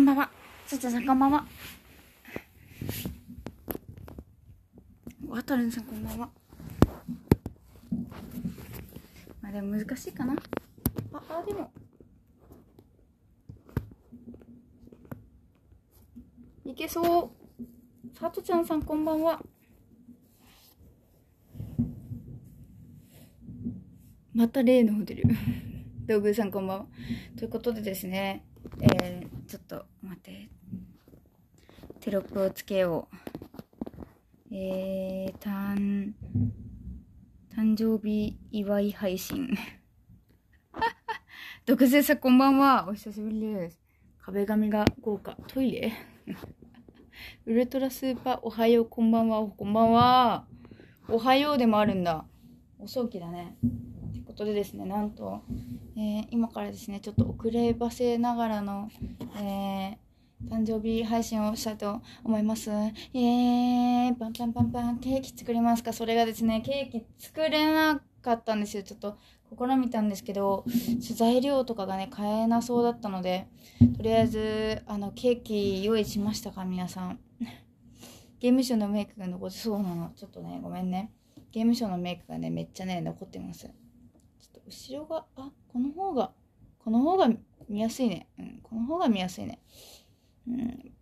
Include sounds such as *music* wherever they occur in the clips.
こんばんは。すずさん、こんばんは。渡たるんさん、こんばんは。まあでも難しいかな。あ、あ、でも。いけそう。さとちゃんさん、こんばんは。また例のホテル。*laughs* 道具さんこんばんは。ということでですね、えー、ちょっとってテロップをつけようえー、たん誕生日祝い配信毒舌さんこんばんはお久しぶりです壁紙が豪華トイレ *laughs* ウルトラスーパーおはようこんばんはこんばんはおはようでもあるんだお早期だねってことでですねなんと、えー、今からですねちょっと遅ればせながらのえー誕生日配信をしたいと思います。イーイパンパンパンパンケーキ作りますかそれがですね、ケーキ作れなかったんですよ。ちょっと試みたんですけど、材料とかがね、買えなそうだったので、とりあえず、あの、ケーキ用意しましたか皆さん。ゲームショーのメイクが残って、そうなの。ちょっとね、ごめんね。ゲームショーのメイクがね、めっちゃね、残ってます。ちょっと後ろが、あ、この方が、この方が見やすいね。うん、この方が見やすいね。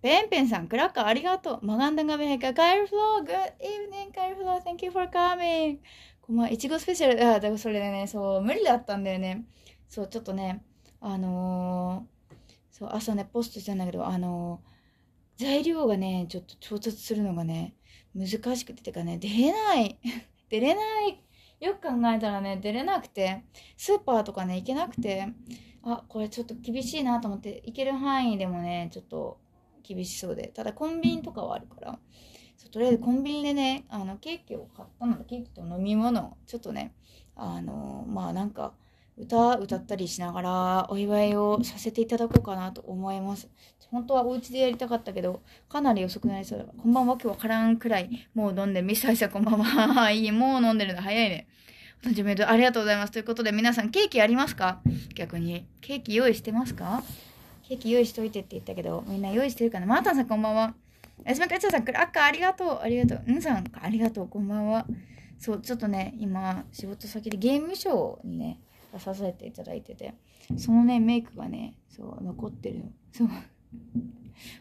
ペンペンさん、クラッカーありがとう。マガンダガメヘカ、カエルフロー、グッドイブニンカエルフロー、Thank you for coming. こまいちごスペシャル、あ、だかそれでね、そう、無理だったんだよね。そう、ちょっとね、あのー、そう、朝ね、ポストしたんだけど、あのー、材料がね、ちょっと調達するのがね、難しくて、てかね、出れない。*laughs* 出れない。よく考えたらね、出れなくて、スーパーとかね、行けなくて、あこれちょっと厳しいなと思って行ける範囲でもねちょっと厳しそうでただコンビニとかはあるからとりあえずコンビニでねあのケーキを買ったのでケーキと飲み物ちょっとねあのまあなんか歌歌ったりしながらお祝いをさせていただこうかなと思います本当はお家でやりたかったけどかなり遅くなりそうだこんばんは今日わからんくらいもう飲んでミスターさんこんばんは *laughs* いいもう飲んでるの早いね30名ありがとうございます。ということで、皆さんケーキありますか逆に。ケーキ用意してますかケーキ用意しといてって言ったけど、みんな用意してるかなマータンさんこんばんは。やすみかちさん、クラッカーありがとう。ありがとう。うんさん、ありがとう。こんばんは。そう、ちょっとね、今、仕事先でゲームショーにね、出させていただいてて、そのね、メイクがね、そう、残ってるの。そう。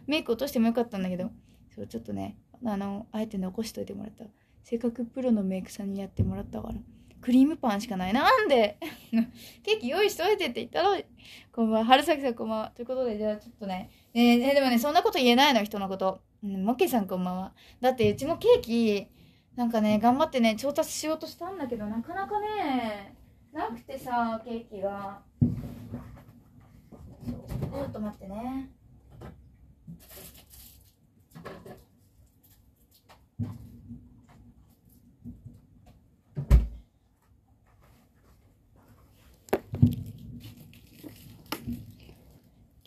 メイク落としてもよかったんだけど、そう、ちょっとね、あの、あえて残しといてもらった。せっかくプロのメイクさんにやってもらったから。クリームパンしかない。なんで *laughs* ケーキ用意しといてって言ったのこんばんは。春咲さんこんばんは。ということで、じゃあちょっとね。えねでもね、そんなこと言えないの、人のこと。うん、モケさんこんばんは。だって、うちもケーキ、なんかね、頑張ってね、調達しようとしたんだけど、なかなかね、なくてさ、ケーキが。ちょっと待ってね。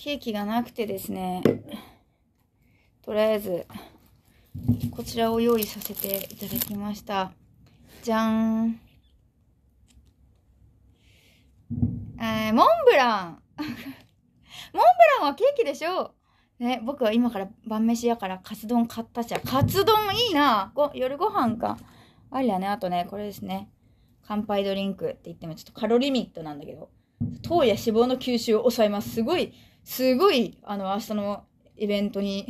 ケーキがなくてですね、とりあえず、こちらを用意させていただきました。じゃーん。えー、モンブラン *laughs* モンブランはケーキでしょね、僕は今から晩飯やからカツ丼買ったじゃ。カツ丼いいなご夜ご飯か。ありゃね、あとね、これですね。乾杯ドリンクって言ってもちょっとカロリミットなんだけど、糖や脂肪の吸収を抑えます。すごいすごい、あの、明日のイベントに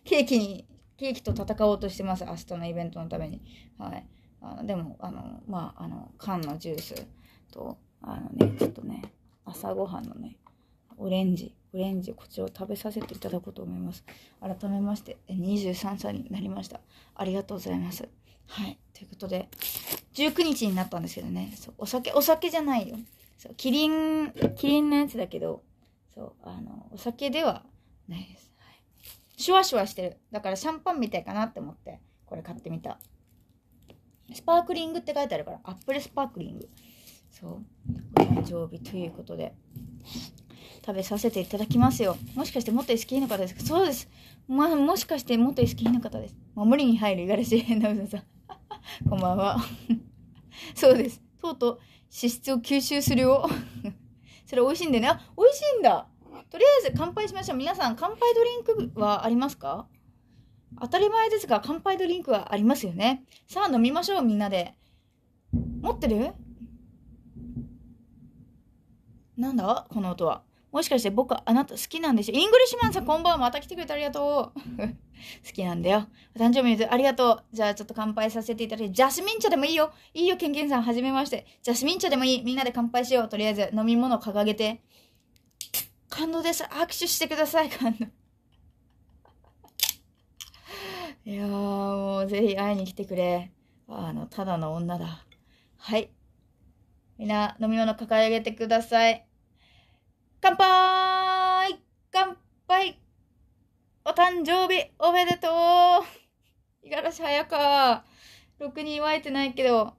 *laughs* ケーキに、ケーキと戦おうとしてます。明日のイベントのために。はい。あでも、あの、まあ、あの、缶のジュースと、あのね、ちょっとね、朝ごはんのね、オレンジ、オレンジ、こちらを食べさせていただこうと思います。改めまして、23歳になりました。ありがとうございます。はい。ということで、19日になったんですけどね、そうお酒、お酒じゃないよ。そうキリン、キリンのやつだけど、そうあのお酒ではないです、はい、シュワシュワしてるだからシャンパンみたいかなって思ってこれ買ってみたスパークリングって書いてあるからアップルスパークリングそうお誕生日ということで食べさせていただきますよもしかしてもっと好き e の方ですかそうですまあもしかしてもっと好き e の方です、まあ、無理に入る五十嵐変なささん *laughs* こんばんは *laughs* そうですとうとう脂質を吸収するをそれ美味しいんでね。あ、美味しいんだ。とりあえず乾杯しましょう。皆さん、乾杯ドリンクはありますか当たり前ですが、乾杯ドリンクはありますよね。さあ、飲みましょう、みんなで。持ってるなんだこの音は。もしかして僕、あなた好きなんでしょイングリッシュマンさん、こんばんは。また来てくれてありがとう。*laughs* 好きなんだよ。お誕生日ありがとう。じゃあ、ちょっと乾杯させていただいて、ジャスミン茶でもいいよ。いいよ、ケンケンさん。はじめまして。ジャスミン茶でもいい。みんなで乾杯しよう。とりあえず、飲み物掲げて。感動です。握手してください。感動。*laughs* いやー、もう、ぜひ会いに来てくれ。あの、ただの女だ。はい。みんな、飲み物掲げてください。乾杯乾杯お誕生日おめでとう五十嵐早川。ろくに祝えてないけど、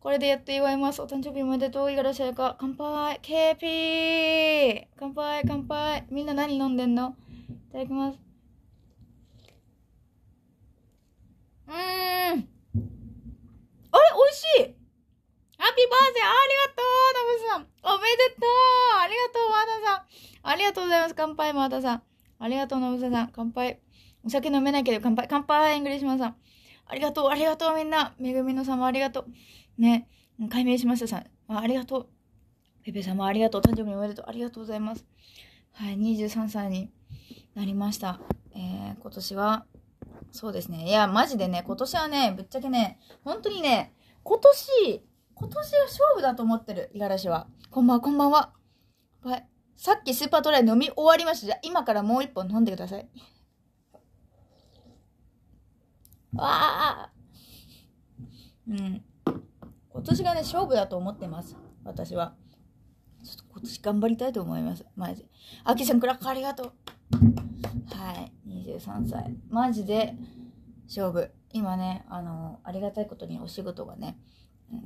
これでやっと祝います。お誕生日おめでとう、五十嵐彩香。乾杯 !KP! 乾杯、乾杯みんな何飲んでんのいただきます。うーんあれ美味しいハッピーバースデーありがとうナムさんおめでとうありがとうマーダさんありがとうございます。乾杯、マーダさん。ありがとう、ナムさん。乾杯。お酒飲めないけど乾杯。乾杯、イングリッシュマンさん。ありがとう、ありがとう、みんな。めぐみのさんもありがとう。ね。解明しましたさん。あありがとう。ペペ様、ありがとう。誕生日おめでとう。ありがとうございます。はい、23歳になりました。えー、今年は、そうですね。いや、マジでね、今年はね、ぶっちゃけね、本当にね、今年、今年が勝負だと思ってる、五十嵐は。こんばんは、こんばんは。さっきスーパートライ飲み終わりました。じゃ今からもう一本飲んでください。わあうん。今年がね、勝負だと思ってます。私は。ちょっと今年頑張りたいと思います。マジ。あきさん、クラッカーありがとう。はい。23歳。マジで、勝負。今ね、あの、ありがたいことにお仕事がね、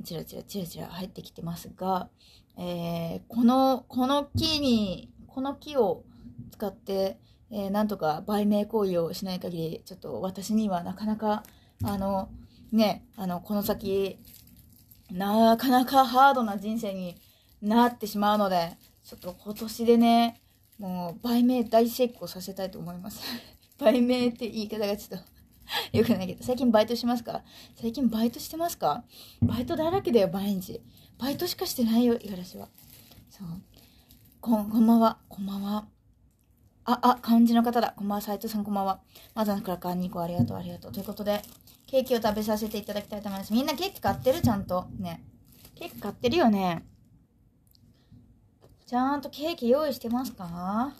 チラチラチラチラ入ってきてますが、えー、この、この木に、この木を使って、えー、なんとか売名行為をしない限り、ちょっと私にはなかなか、あの、ね、あの、この先、なかなかハードな人生になってしまうので、ちょっと今年でね、もう、売名大成功させたいと思います。*laughs* 売名って言い方がちょっと *laughs* よくないけど、最近バイトしますか最近バイトしてますかバイトだらけだよ、毎日。バイトしかしてないよ、五十嵐は。そう。こん、こんばんは。こんばんは。あ、あ、漢字の方だ。こんばんは、斎藤さんこんばんは。まだなくらか2個ありがとう、ありがとう。ということで、ケーキを食べさせていただきたいと思います。みんなケーキ買ってるちゃんと。ね。ケーキ買ってるよね。ちゃんとケーキ用意してますか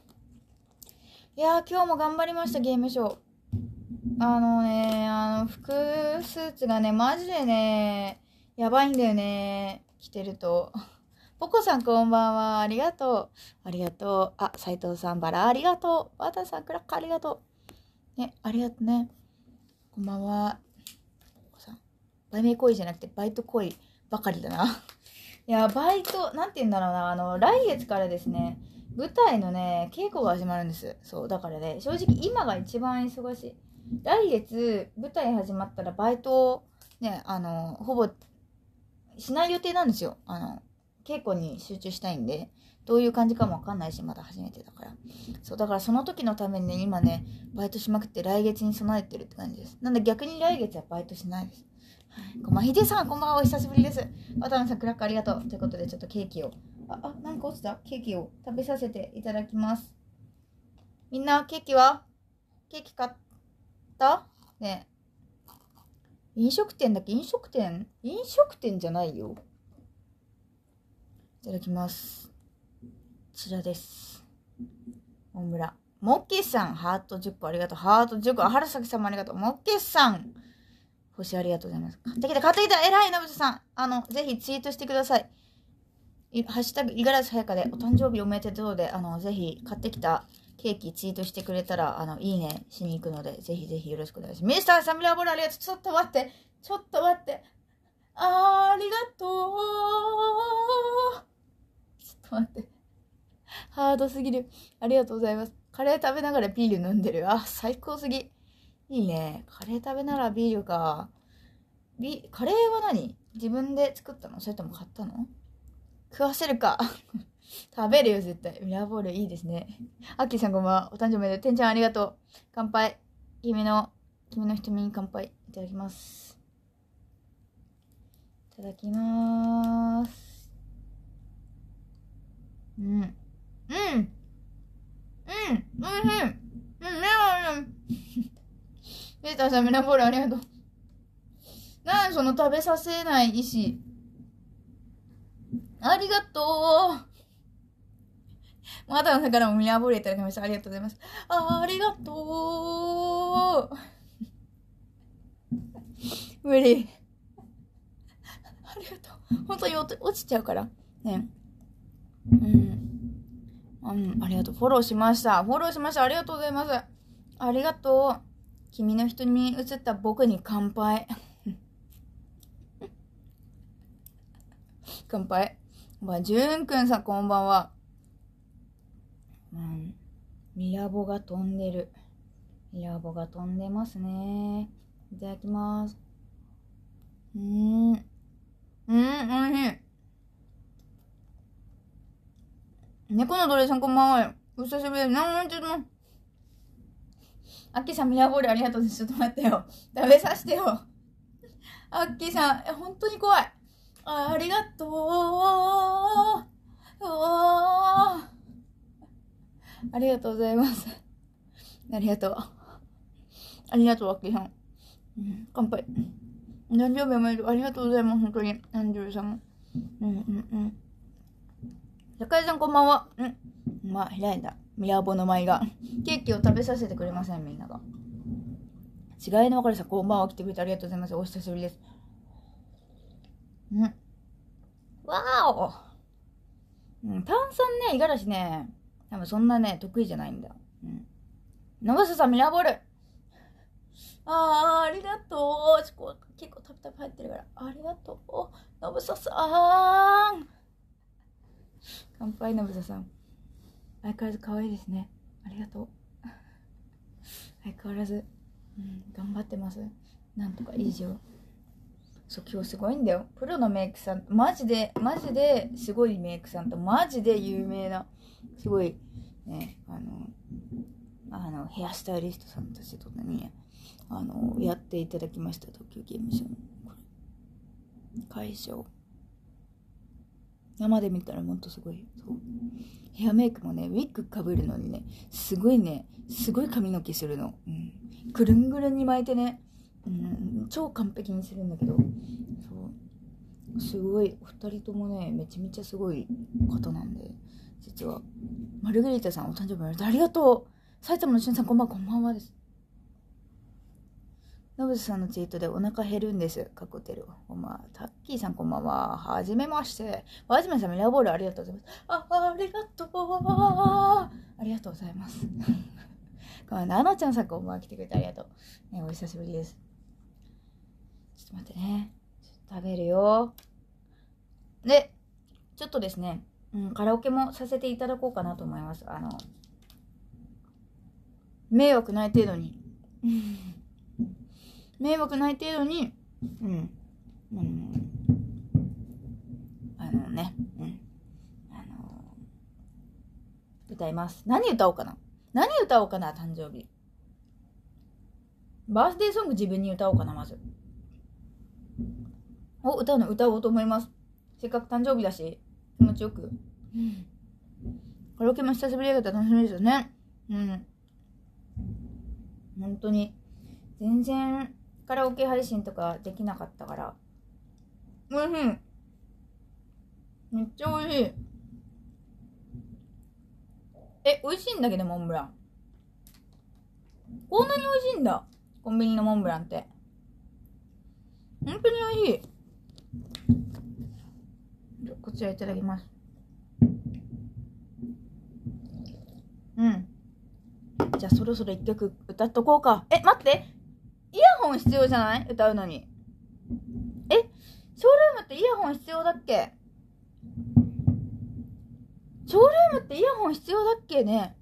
いやー、今日も頑張りました、ゲームショー。あのね、あの、服、スーツがね、マジでね、やばいんだよね。着てると。ポコさんこんばんは。ありがとう。ありがとう。あ、斎藤さんバラありがとう。ワタさんクラッカありがとう。ね、ありがとうね。こんばんは。ポコさん。売名行為じゃなくてバイト行為ばかりだな。*laughs* いや、バイト、なんて言うんだろうな。あの、来月からですね、舞台のね、稽古が始まるんです。そう、だからね、正直今が一番忙しい。来月舞台始まったらバイトね、あの、ほぼしない予定なんですよ。あの、稽古に集中したいんで、どういう感じかもわかんないし、まだ初めてだから。そう、だからその時のために、ね、今ね、バイトしまくって来月に備えてるって感じです。なんで逆に来月はバイトしないです。はい。ごまひでさん、こんばんは、お久しぶりです。渡辺さん、クラックありがとう。ということで、ちょっとケーキを。あ、あ、なんか落ちたケーキを食べさせていただきます。みんな、ケーキはケーキ買って、ったね飲食店だっけ飲食店飲食店じゃないよ。いただきます。こちらです。大村。モッケさん、ハート10個ありがとう。ハート10個、原崎さんもありがとう。モッケさん、星ありがとうございます。買ってきた、買ってきた、偉い、のぶさん。あの、ぜひツイートしてください。ハッシュタグ、五十嵐早かで、お誕生日おめでとうで、あの、ぜひ買ってきたケーキツイートしてくれたら、あの、いいねしに行くので、ぜひぜひよろしくお願いします。ミスターサミラボルありがとう。ちょっと待って。ちょっと待って。ありがとう。ちょっと待って。ハードすぎる。ありがとうございます。カレー食べながらビール飲んでる。あ、最高すぎ。いいね。カレー食べならビールか。ビ、カレーは何自分で作ったのそれとも買ったの食わせるか。食べるよ、絶対。ミラーボールいいですね。アッキーさんこんばんは。お誕生日で。てんちゃんありがとう。乾杯。君の、君の瞳に乾杯。いただきます。いただきます。うん。うん。うん。うん。しい。うん。メロン。デ *laughs* ータさん、ミラーボールありがとう。なんその食べさせない意志。ありがとう。まだんからも見破ぼれいただきました。ありがとうございます。ありがとう。無理。ありがとう。本当に落ちちゃうから。ね。うん。うん、ありがとう。フォローしました。フォローしました。ありがとうございます。ありがとう。君の人に映った僕に乾杯。*laughs* 乾杯。まあ、じゅんくんさんこんばんは。うん。ミラボが飛んでる。ミラボが飛んでますね。いただきます。うーん。うん、おいしい。猫の奴隷さんこんばんは。お久しぶりです。なんちょっと。あきさん、ミラボールありがとうです。ちょっと待ってよ。食べさせてよ。あキきさん、え、本当に怖い。あありがとう。おー。ありがとうございます。ありがとう。ありがとう、アキさん。ん、乾杯。誕生日おめでとう。ありがとうございます。本当に。アンジュルさん。うん、うん、うん。坂井さん、こんばんは。うん。まあ、開いた。ミラーボの舞が。ケーキを食べさせてくれません、みんなが。違いの分かるさ、こんばんは。来てくれてありがとうございます。お久しぶりです。うん。わーおうん、炭酸ね、五十嵐ね、でもそんなね、得意じゃないんだ。うん。伸ばすさ、ミラーボールあー、ありがとう。結構たプたプ入ってるから、ありがとう。のぶささん。乾杯、のぶささん。相変わらず可愛いですね。ありがとう。相変わらず、うん、頑張ってます。なんとかいいじそう、今日すごいんだよ。プロのメイクさん、マジで、マジですごいメイクさんと、マジで有名な。すごい、ね、あの、あのヘアスタイリストさんたちとね、あの、やっていただきました、東京ゲームショウ。会場。生で見たらもっとすごい。そう。ヘアメイクもね、ウィッグかぶるのにね、すごいね、すごい髪の毛するの。うん。ぐるんぐるんに巻いてね、うん、超完璧にするんだけど、そう。すごい、お二人ともね、めちゃめちゃすごい方なんで。実は。マルゲリータさん、お誕生日おめでとう。ありがとう。埼玉のしゅんさん、こんばんは、こんばんはです。ノブさんのツイートでお腹減るんです。カクテル。おま、タッキーさんこんばんは。はじめまして。はじめさん、ミラーボールありがとうございます。あ、ありがとう。ありがとうございます。*laughs* ごめんな、のちゃんさんこんばんは。来てくれてありがとう。ね、お久しぶりです。ちょっと待ってね。食べるよ。で、ちょっとですね、うん、カラオケもさせていただこうかなと思います。あの、迷惑ない程度に。*laughs* 迷惑ない程度に、うん。うん、あのね、うん。あの歌います。何歌おうかな何歌おうかな誕生日。バースデーソング自分に歌おうかな、まず。を歌うの歌おうと思います。せっかく誕生日だし。気持ちよく。カラオケも久しぶりだけど楽しみですよね。うん。本当に。全然、カラオケ配信とかできなかったから。おいしい。めっちゃおいしい。え、美味しいんだけど、モンブラン。こんなに美味しいんだ。コンビニのモンブランって。本当に美味しい。こちらいただきます。うん。じゃあそろそろ一曲歌っとこうか。え、待って。イヤホン必要じゃない歌うのに。え、ショールームってイヤホン必要だっけショールームってイヤホン必要だっけね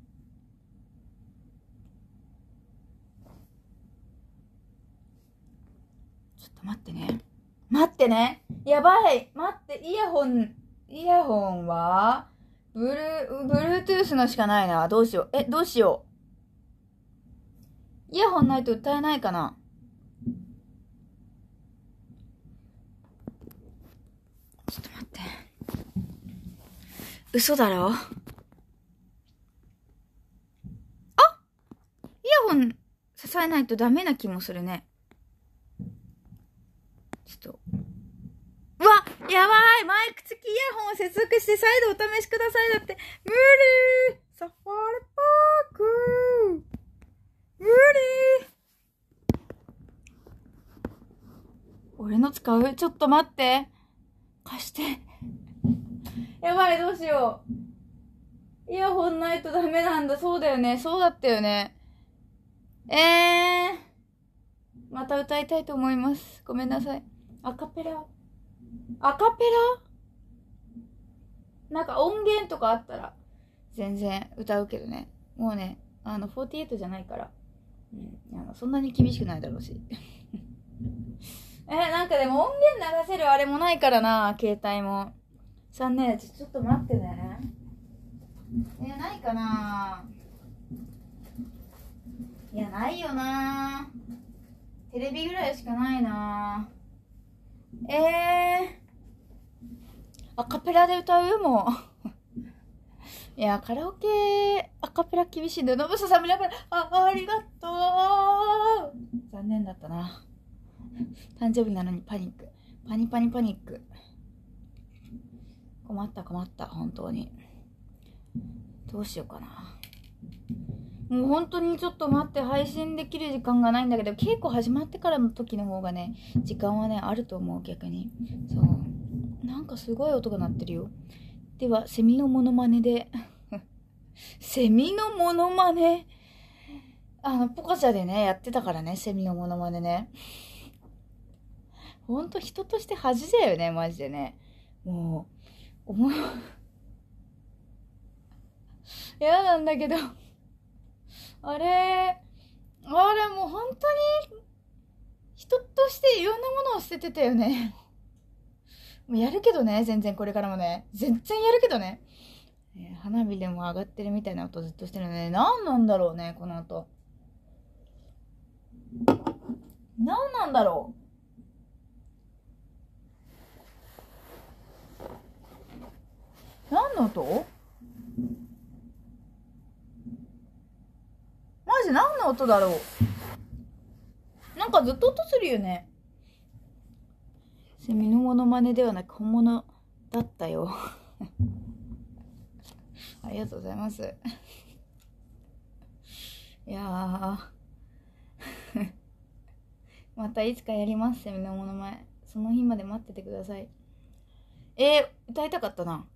ちょっと待ってね。待ってね。やばい。待って、イヤホン、イヤホンは、ブルー、ブルートゥースのしかないな。どうしよう。え、どうしよう。イヤホンないと歌えないかな。ちょっと待って。嘘だろあイヤホン支えないとダメな気もするね。うわやばいマイク付きイヤホンを接続して再度お試しくださいだって。無理サファリパーク無理俺の使うちょっと待って。貸して。やばい、どうしよう。イヤホンないとダメなんだ。そうだよね。そうだったよね。えー。また歌いたいと思います。ごめんなさい。アカペラ。アカペラなんか音源とかあったら、全然歌うけどね。もうね、あの、48じゃないから、うん、あのそんなに厳しくないだろうし。*laughs* え、なんかでも音源流せるあれもないからな、携帯も。さんちょっと待ってね。え、ないかないや、ないよなテレビぐらいしかないなえー、アカペラで歌うもう。*laughs* いや、カラオケ、アカペラ厳しいんだよ。のぶささん、皆さあ、ありがとう。残念だったな。誕生日なのにパニック。パニパニパニック。困った困った、本当に。どうしようかな。もう本当にちょっと待って配信できる時間がないんだけど稽古始まってからの時の方がね時間はねあると思う逆にそうなんかすごい音が鳴ってるよではセミのモノマネで *laughs* セミのモノマネあのポカチャでねやってたからねセミのモノマネねほんと人として恥だよねマジでねもう思う嫌なんだけどあれ、あれもう本当に、人としていろんなものを捨ててたよね。もうやるけどね、全然これからもね。全然やるけどね。花火でも上がってるみたいな音ずっとしてるのね。何なんだろうね、この音。何なんだろう何の音マジ何の音だろうなんかずっと音するよね。セミのモノマネではなく本物だったよ。*laughs* ありがとうございます。いや *laughs* またいつかやります、セミのモノマネ。その日まで待っててください。えー、歌いたかったな。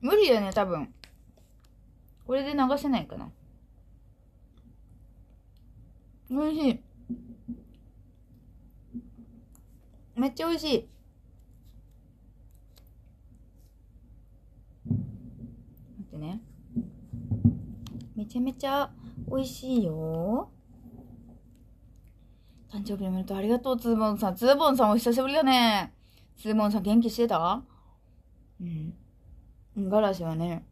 無理だよね、多分。これで流せないかな。美味しい。めっちゃ美味しい。待ってね。めちゃめちゃ美味しいよ。誕生日おめでとう。ありがとう、つーぼんさん。つーぼんさんお久しぶりだね。つーぼんさん元気してたうん。ガラシはね、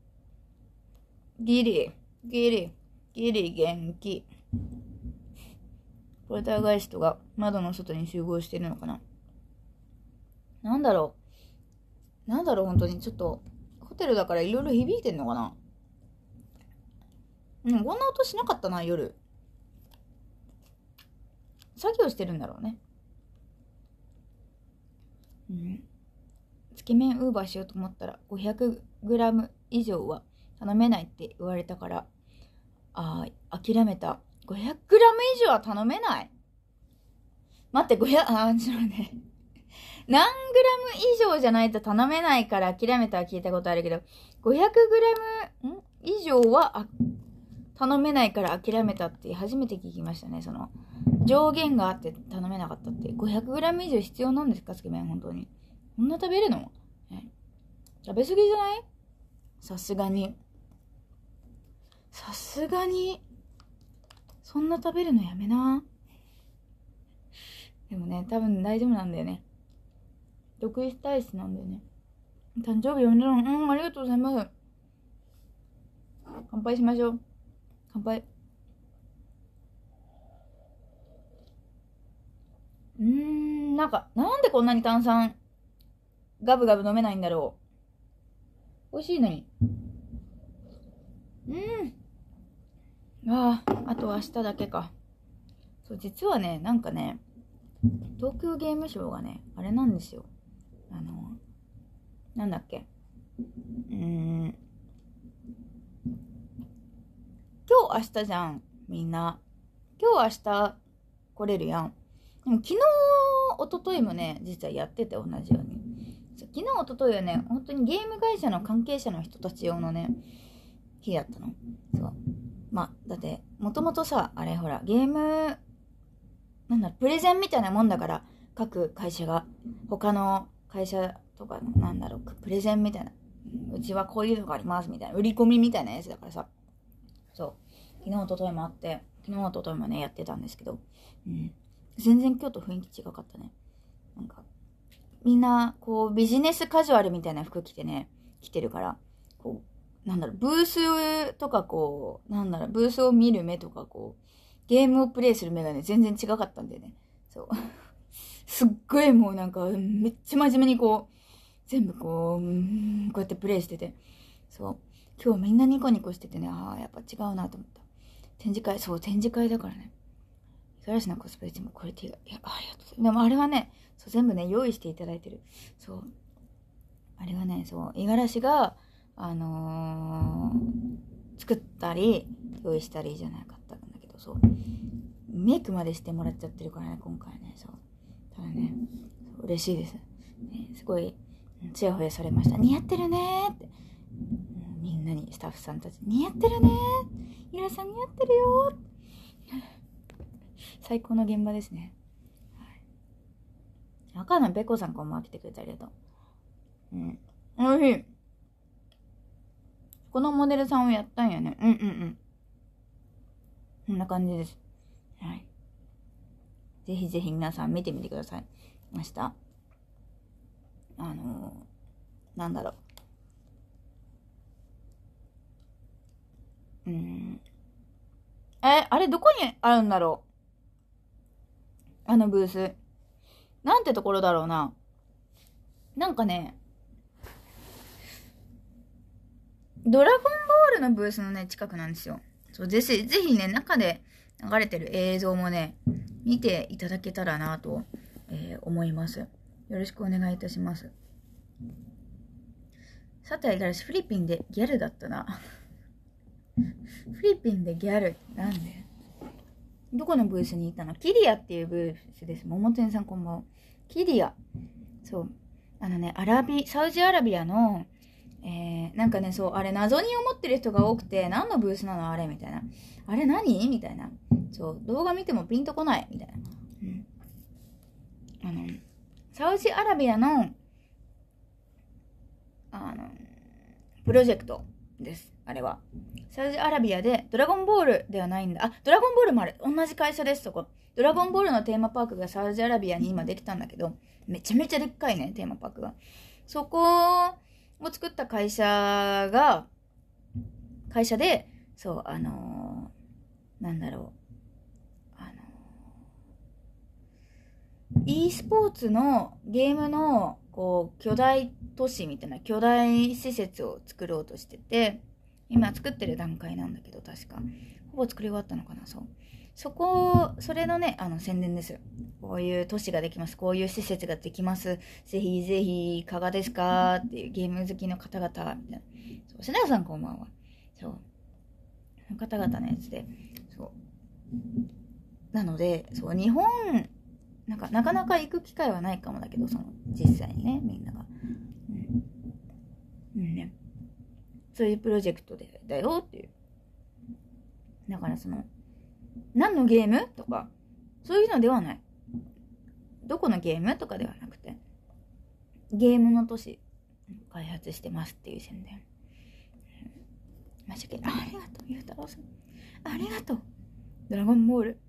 ギリ、ギリ、ギリ元気。ポルターガイストが窓の外に集合してるのかななんだろうなんだろう本当に。ちょっと、ホテルだからいろいろ響いてんのかなうん、こんな音しなかったな、夜。作業してるんだろうね。うん。つけ麺ウーバーしようと思ったら 500g 以上は頼めないって言われたから、あ諦めた。500g 以上は頼めない待って、500、あ、ちょね。*laughs* 何 g 以上じゃないと頼めないから諦めたは聞いたことあるけど、500g 以上はあ頼めないから諦めたって初めて聞きましたね。その、上限があって頼めなかったって。500g 以上必要なんですかつけ麺、本当に。こんな食べるの、ね、食べ過ぎじゃないさすがに。さすがに、そんな食べるのやめな。でもね、多分大丈夫なんだよね。独立体質なんだよね。誕生日おんでるう。うん、ありがとうございます。乾杯しましょう。乾杯。うーん、なんか、なんでこんなに炭酸、ガブガブ飲めないんだろう。美味しいのに。うん。ああ、あと明日だけか。そう、実はね、なんかね、東京ゲームショウがね、あれなんですよ。あの、なんだっけ。うーん。今日明日じゃん、みんな。今日明日来れるやん。でも昨日、一昨日もね、実はやってて同じように。昨日、一昨日はね、本当にゲーム会社の関係者の人たち用のね、日だったの。そう。まあ、だって、もともとさ、あれほら、ゲーム、なんだプレゼンみたいなもんだから、各会社が、他の会社とかの、なんだろう、プレゼンみたいな、うちはこういうのがありますみたいな、売り込みみたいなやつだからさ、そう、昨日、おとといもあって、昨日、おとといもね、やってたんですけど、うん、全然今日と雰囲気違かったね。なんか、みんな、こう、ビジネスカジュアルみたいな服着てね、着てるから、こう、なんだろう、ブースとかこう、なんだろう、ブースを見る目とかこう、ゲームをプレイする目がね、全然違かったんだよね。そう。*laughs* すっごいもうなんか、めっちゃ真面目にこう、全部こう、うこうやってプレイしてて、そう。今日みんなニコニコしててね、ああ、やっぱ違うなと思った。展示会、そう、展示会だからね。五十嵐のコスプレチーム、これ手が、いや、ありがとうでもあれはね、そう、全部ね、用意していただいてる。そう。あれはね、そう、五十嵐が、あのー、作ったり、用意したりじゃなかったんだけど、そう。メイクまでしてもらっちゃってるからね、今回ね、そう。ただね、嬉しいです。ね、すごい、ちやほやされました。似合ってるねって。みんなに、スタッフさんたち、似合ってるねイラさん似合ってるよ最高の現場ですね。赤のべこさんこんばんは来てくれてありがとう。うん。おいしい。このモデルさんをやったんやね。うんうんうん。こんな感じです。はい。ぜひぜひ皆さん見てみてください。明日。あのー、なんだろう。うん。え、あれどこにあるんだろうあのブース。なんてところだろうな。なんかね、ドラゴンボールのブースのね、近くなんですよ。そう、ぜひ、ぜひね、中で流れてる映像もね、見ていただけたらなと、えー、思います。よろしくお願いいたします。さて、五十フィリピンでギャルだったな。フィリピンでギャルなんでどこのブースにいたのキリアっていうブースです。桃天さんこんばんは。キリア。そう。あのね、アラビ、サウジアラビアのえー、なんかね、そう、あれ謎に思ってる人が多くて、何のブースなのあれみたいな。あれ何みたいな。そう、動画見てもピンとこないみたいな。うん。あの、サウジアラビアの、あの、プロジェクトです。あれは。サウジアラビアで、ドラゴンボールではないんだ。あ、ドラゴンボールもある。同じ会社です、そこ。ドラゴンボールのテーマパークがサウジアラビアに今できたんだけど、めちゃめちゃでっかいね、テーマパークが。そこを作った会社が、会社で、そう、あのー、なんだろう、あのー、e スポーツのゲームの、こう、巨大都市みたいな、巨大施設を作ろうとしてて、今作ってる段階なんだけど、確か。ほぼ作り終わったのかな、そう。そこ、それのね、あの宣伝ですよ。こういう都市ができます。こういう施設ができます。ぜひぜひ、いかがですかっていうゲーム好きの方々、みたいな。そう、品川さんこんばんは。そう。の方々のやつで、そう。なので、そう、日本、なんか、なかなか行く機会はないかもだけど、その、実際にね、みんなが。うん。うんね。そういうプロジェクトで、だよっていう。だからその、何のゲームとか、そういうのではない。どこのゲームとかではなくて、ゲームの都市開発してますっていう宣伝。ましたありがとう、ゆうたろうさん。ありがとう。ドラゴンボール。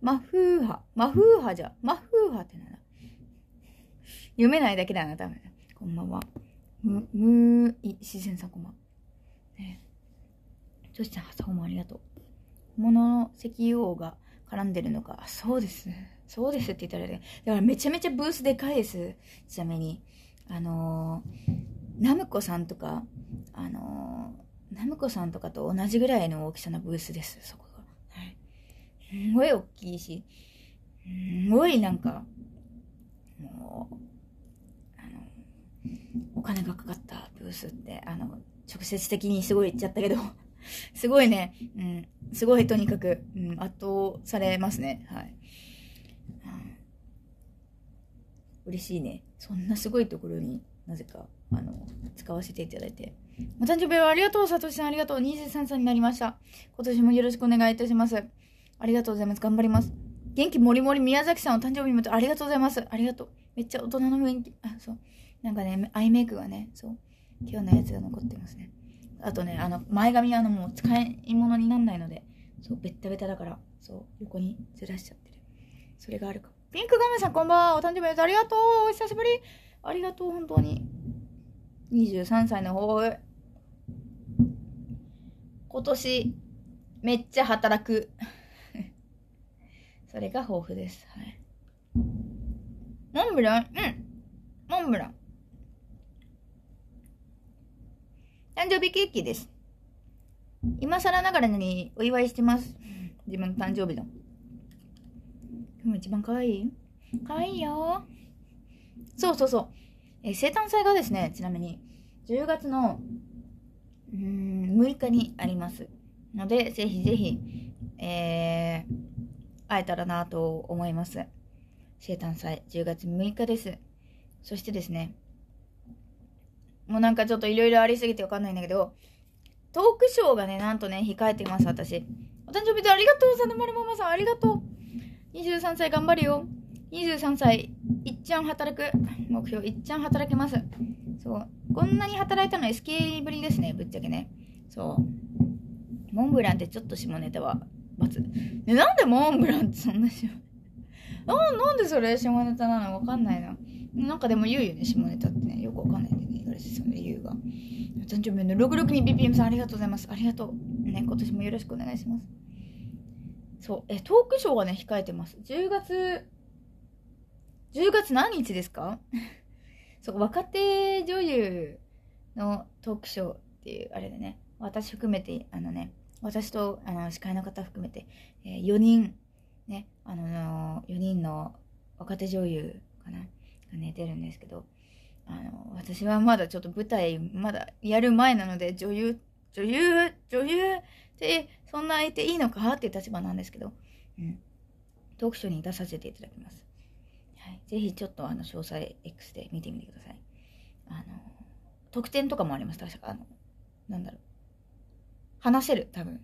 マフーハ。マフーハじゃ。マフーハってなんだ。読めないだけだな、多分。こんばんは。む、むい、自然さんこんばんは。ねえ。トシちゃん、朝ごもありがとう。物の石油王が絡んでるのか。そうです。そうですって言ったらね。だからめちゃめちゃブースでかいです。ちなみに。あのー、ナムコさんとか、あのー、ナムコさんとかと同じぐらいの大きさのブースです、そこが。はい。すごい大きいし、すごいなんか、もう、あの、お金がかかったブースって、あの、直接的にすごい言っちゃったけど、すごいね、うん、すごいとにかく、うん、圧倒されますね。はい。嬉しいね。そんなすごいところになぜか、あの、使わせていただいて。お誕生日ありがとう、さとしさんありがとう。23歳になりました。今年もよろしくお願いいたします。ありがとうございます。頑張ります。元気もりもり宮崎さんお誕生日もありがとうございます。ありがとう。めっちゃ大人の雰囲気。あ、そう。なんかね、アイメイクがね、そう。今日のやつが残ってますね。あとね、あの、前髪あの、もう使い物になんないので、そう、ベッタベタだから、そう、横にずらしちゃってる。それがあるか。ピンクガムさんこんばんは。お誕生日ですありがとう。お久しぶり。ありがとう、本当に。23歳の方へ。今年、めっちゃ働く。*laughs* それが豊富です。はい。モンブランうん。モンブラン。誕生日ケーキです。今更ながらにお祝いしてます。自分の誕生日の。でも一番可愛い可愛いよ。そうそうそう。え生誕祭がですね、ちなみに、10月の、うん、6日にあります。ので、ぜひぜひ、えー、会えたらなと思います。生誕祭、10月6日です。そしてですね、もうなんかちょっといろいろありすぎてわかんないんだけど、トークショーがね、なんとね、控えてます、私。お誕生日でありがとう、さぬまるママさん、ありがとう。23歳頑張るよ。23歳、いっちゃん働く。目標、いっちゃん働けます。そう。こんなに働いたの S k ぶりですね、ぶっちゃけね。そう。モンブランってちょっと下ネタは、罰。ね、なんでモンブランってそんなしな、*laughs* なんでそれ下ネタなのわかんないな。なんかでも言うよね、下ネタってね。よくわかんないんだよね、あれですよの言うが。誕生日の66に BPM さんありがとうございます。ありがとう。ね、今年もよろしくお願いします。そう、え、トークショーがね、控えてます。10月、10月何日ですか *laughs* そう、若手女優のトークショーっていう、あれでね、私含めて、あのね、私とあの司会の方含めて、えー、4人、ね、あのー、4人の若手女優かな。寝てるんですけど、あの、私はまだちょっと舞台、まだやる前なので、女優、女優、女優ってそんな相手いいのかっていう立場なんですけど、うん。読書に出させていただきます。はい。ぜひちょっとあの、詳細 X で見てみてください。あの、特典とかもあります。確か、あの、なんだろう。話せる、多分。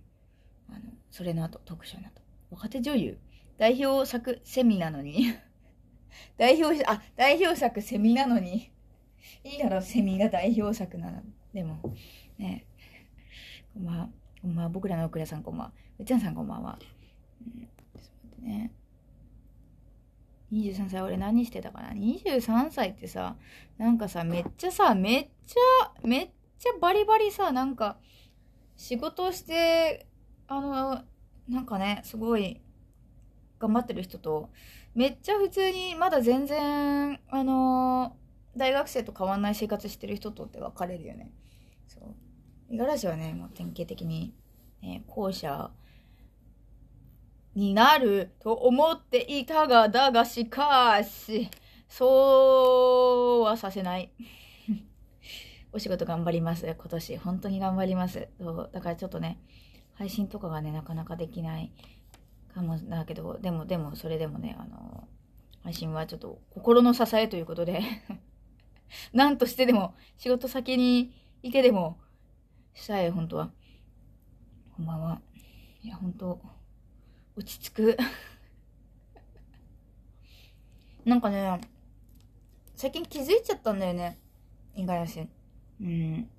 あの、それの後、特賞の後。若手女優、代表作セミなのに代表、あ、代表作セミなのに。*laughs* いいだろ、セミが代表作なの。でも、ね。こんばんは。こんばんは。僕らのオクラさんこんばんは。うちゃんさんこんばんは。うん、ね。23歳、俺何してたかな ?23 歳ってさ、なんかさ、めっちゃさ、めっちゃ、めっちゃバリバリさ、なんか、仕事をして、あの、なんかね、すごい、頑張ってる人と、めっちゃ普通にまだ全然あのー、大学生と変わんない生活してる人とって別れるよねそう五十嵐はねもう典型的に、ね、後者になると思っていたがだがしかしそうはさせない *laughs* お仕事頑張ります今年本当に頑張りますそうだからちょっとね配信とかがねなかなかできないあのだけどでもでもそれでもねあの配信はちょっと心の支えということで何 *laughs* としてでも仕事先にいてでもしたい本当はこんばんはいや本当落ち着く *laughs* なんかね最近気づいちゃったんだよね五十嵐うん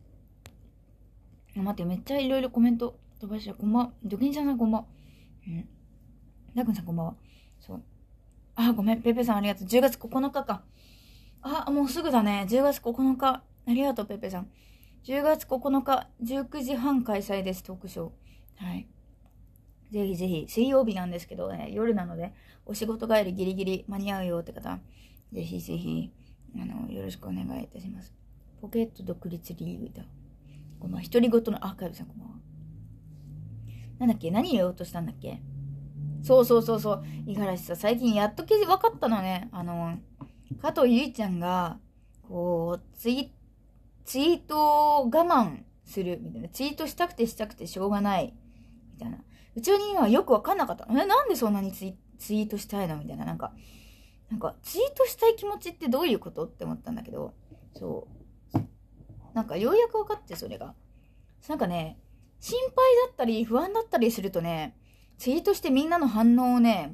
待ってめっちゃいろいろコメント飛ばしてこんばんドキンちゃんさんこんばんうんラグンさんこんばんは。そう。あ、ごめん。ペペさんありがとう。10月9日か。あ、もうすぐだね。10月9日。ありがとう、ペペさん。10月9日、19時半開催です、トークショー。はい。ぜひぜひ、水曜日なんですけど、ね、夜なので、お仕事帰りギリギリ間に合うよって方、ぜひぜひ、あの、よろしくお願いいたします。ポケット独立リーグだ。この独り言のアーカイブさん、こんばんは。なんだっけ何言おうとしたんだっけそうそうそうそう。五十嵐さ、最近やっと分かったのね。あの、加藤ゆいちゃんが、こう、ツイ、ツイートを我慢する、みたいな。ツイートしたくてしたくてしょうがない、みたいな。うちにはよくわかんなかった。え、なんでそんなにツイツイートしたいのみたいな。なんか、なんか、ツイートしたい気持ちってどういうことって思ったんだけど、そう。なんか、ようやく分かって、それが。なんかね、心配だったり、不安だったりするとね、ツイートしてみんなの反応をね、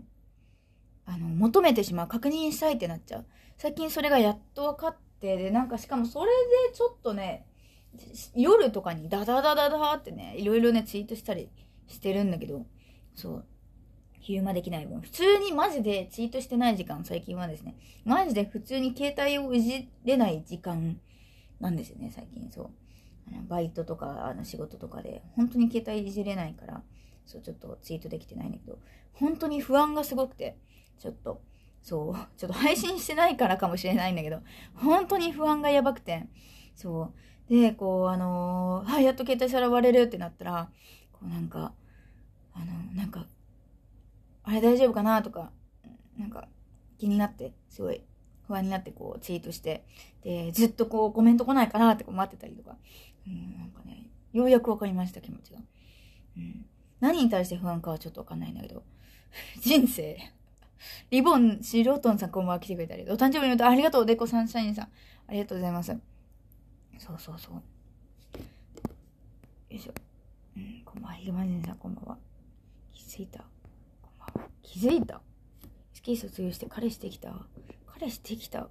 あの、求めてしまう。確認したいってなっちゃう。最近それがやっと分かって、で、なんかしかもそれでちょっとね、夜とかにダダダダダってね、いろいろね、ツイートしたりしてるんだけど、そう。昼間できない分。普通にマジでツイートしてない時間、最近はですね。マジで普通に携帯をいじれない時間なんですよね、最近そう。バイトとか、あの仕事とかで、本当に携帯いじれないから。そう、ちょっとツイートできてないんだけど、本当に不安がすごくて、ちょっと、そう、ちょっと配信してないからかもしれないんだけど、本当に不安がやばくて、そう。で、こう、あのー、あ、やっと携帯さらわれるってなったら、こうなんか、あの、なんか、あれ大丈夫かなとか、なんか気になって、すごい不安になってこうツイートして、で、ずっとこうコメント来ないかなってこう待ってたりとか、うん、なんかね、ようやくわかりました気持ちが。うん何に対して不安かはちょっとわかんないんだけど。*laughs* 人生。リボン、シロートンさんこんばんは来てくれたり、お誕生日の歌ありがとう、デでこサンシャインさん。ありがとうございます。そうそうそう。よいしょ。うん、こんばんは、ヒグまじンさんこんばんは。気づいた。こんばんは。気づいた。スキー卒業して彼氏できた。彼氏できた。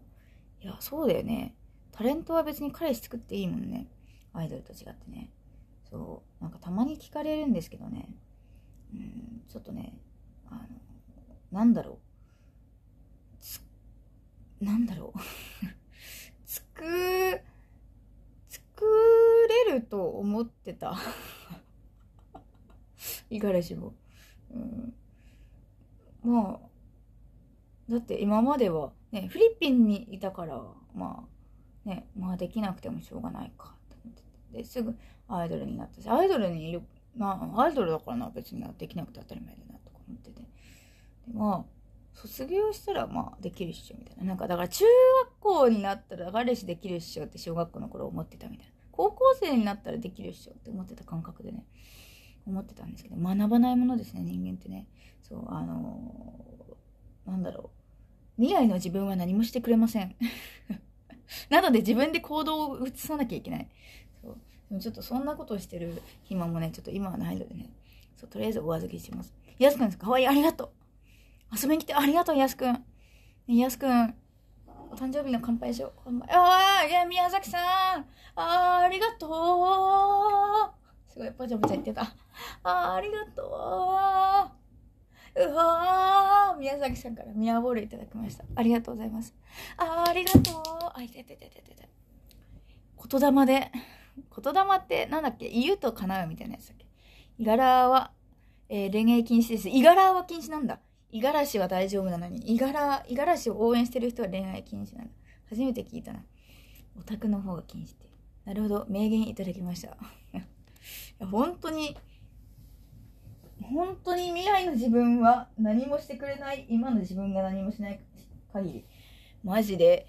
いや、そうだよね。タレントは別に彼氏作っていいもんね。アイドルと違ってね。そうなんかたまに聞かれるんですけどねうんちょっとねあのなんだろうつなんだろう *laughs* つく作れると思ってたいかれしも、うん、まあだって今まではねフィリピンにいたからまあねまあできなくてもしょうがないかと思ってですぐアイドルになったし、アイドルにる、まあ、アイドルだからな、別にできなくて当たり前だな、とか思ってて。で、まあ、卒業したら、まあ、できるっしょ、みたいな。なんか、だから中学校になったら彼氏できるっしょって小学校の頃思ってたみたいな。高校生になったらできるっしょって思ってた感覚でね、思ってたんですけど、学ばないものですね、人間ってね。そう、あのー、なんだろう。未来の自分は何もしてくれません。*laughs* なので自分で行動を移さなきゃいけない。ちょっとそんなことしてる暇もね、ちょっと今はないのでね。そう、とりあえずお預けします。やすくんですかわいい、ありがとう。遊びに来てありがとう、やすくん。やすくん、お誕生日の乾杯しよう。ああ、いや、宮崎さん。ああ、ありがとう。すごい、ぽちゃぽちゃ言ってた。ああ、ありがとう。うわあ、宮崎さんからミラーボールいただきました。ありがとうございます。ああ、ありがとう。あ、いてててててて。言霊で。言霊ってなんだっけ言うと叶うみたいなやつだっけいがらは、えー、恋愛禁止です。いがらは禁止なんだ。いがらしは大丈夫なのに、いがら、いがらしを応援してる人は恋愛禁止なんだ。初めて聞いたな。オタクの方が禁止って。なるほど。名言いただきました。*laughs* いや本当に、本当に未来の自分は何もしてくれない、今の自分が何もしない限り、マジで、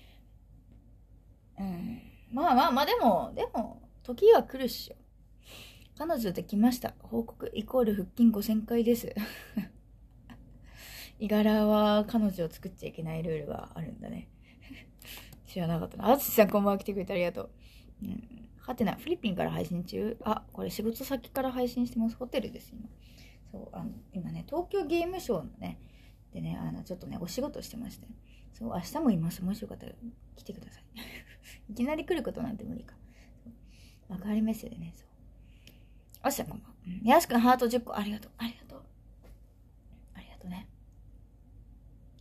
うん。まあまあまあ、でも、でも、時は来るっしょ。彼女できました。報告イコール腹筋5000回です。*laughs* いがらは彼女を作っちゃいけないルールがあるんだね。*laughs* 知らなかったな。あつしさんこんばんは来てくれてありがとう。うん。はてな、フィリピンから配信中。あ、これ仕事先から配信してます。ホテルです、今。そう、あの、今ね、東京ゲームショウのね、でね、あの、ちょっとね、お仕事してまして。そう、明日もいます。もしよかったら来てください。*laughs* いきなり来ることなんて無理か。幕張メッセでね、そう。おっしゃ、こんばんは。やしくん、ハート10個、ありがとう、ありがとう。ありがとうね。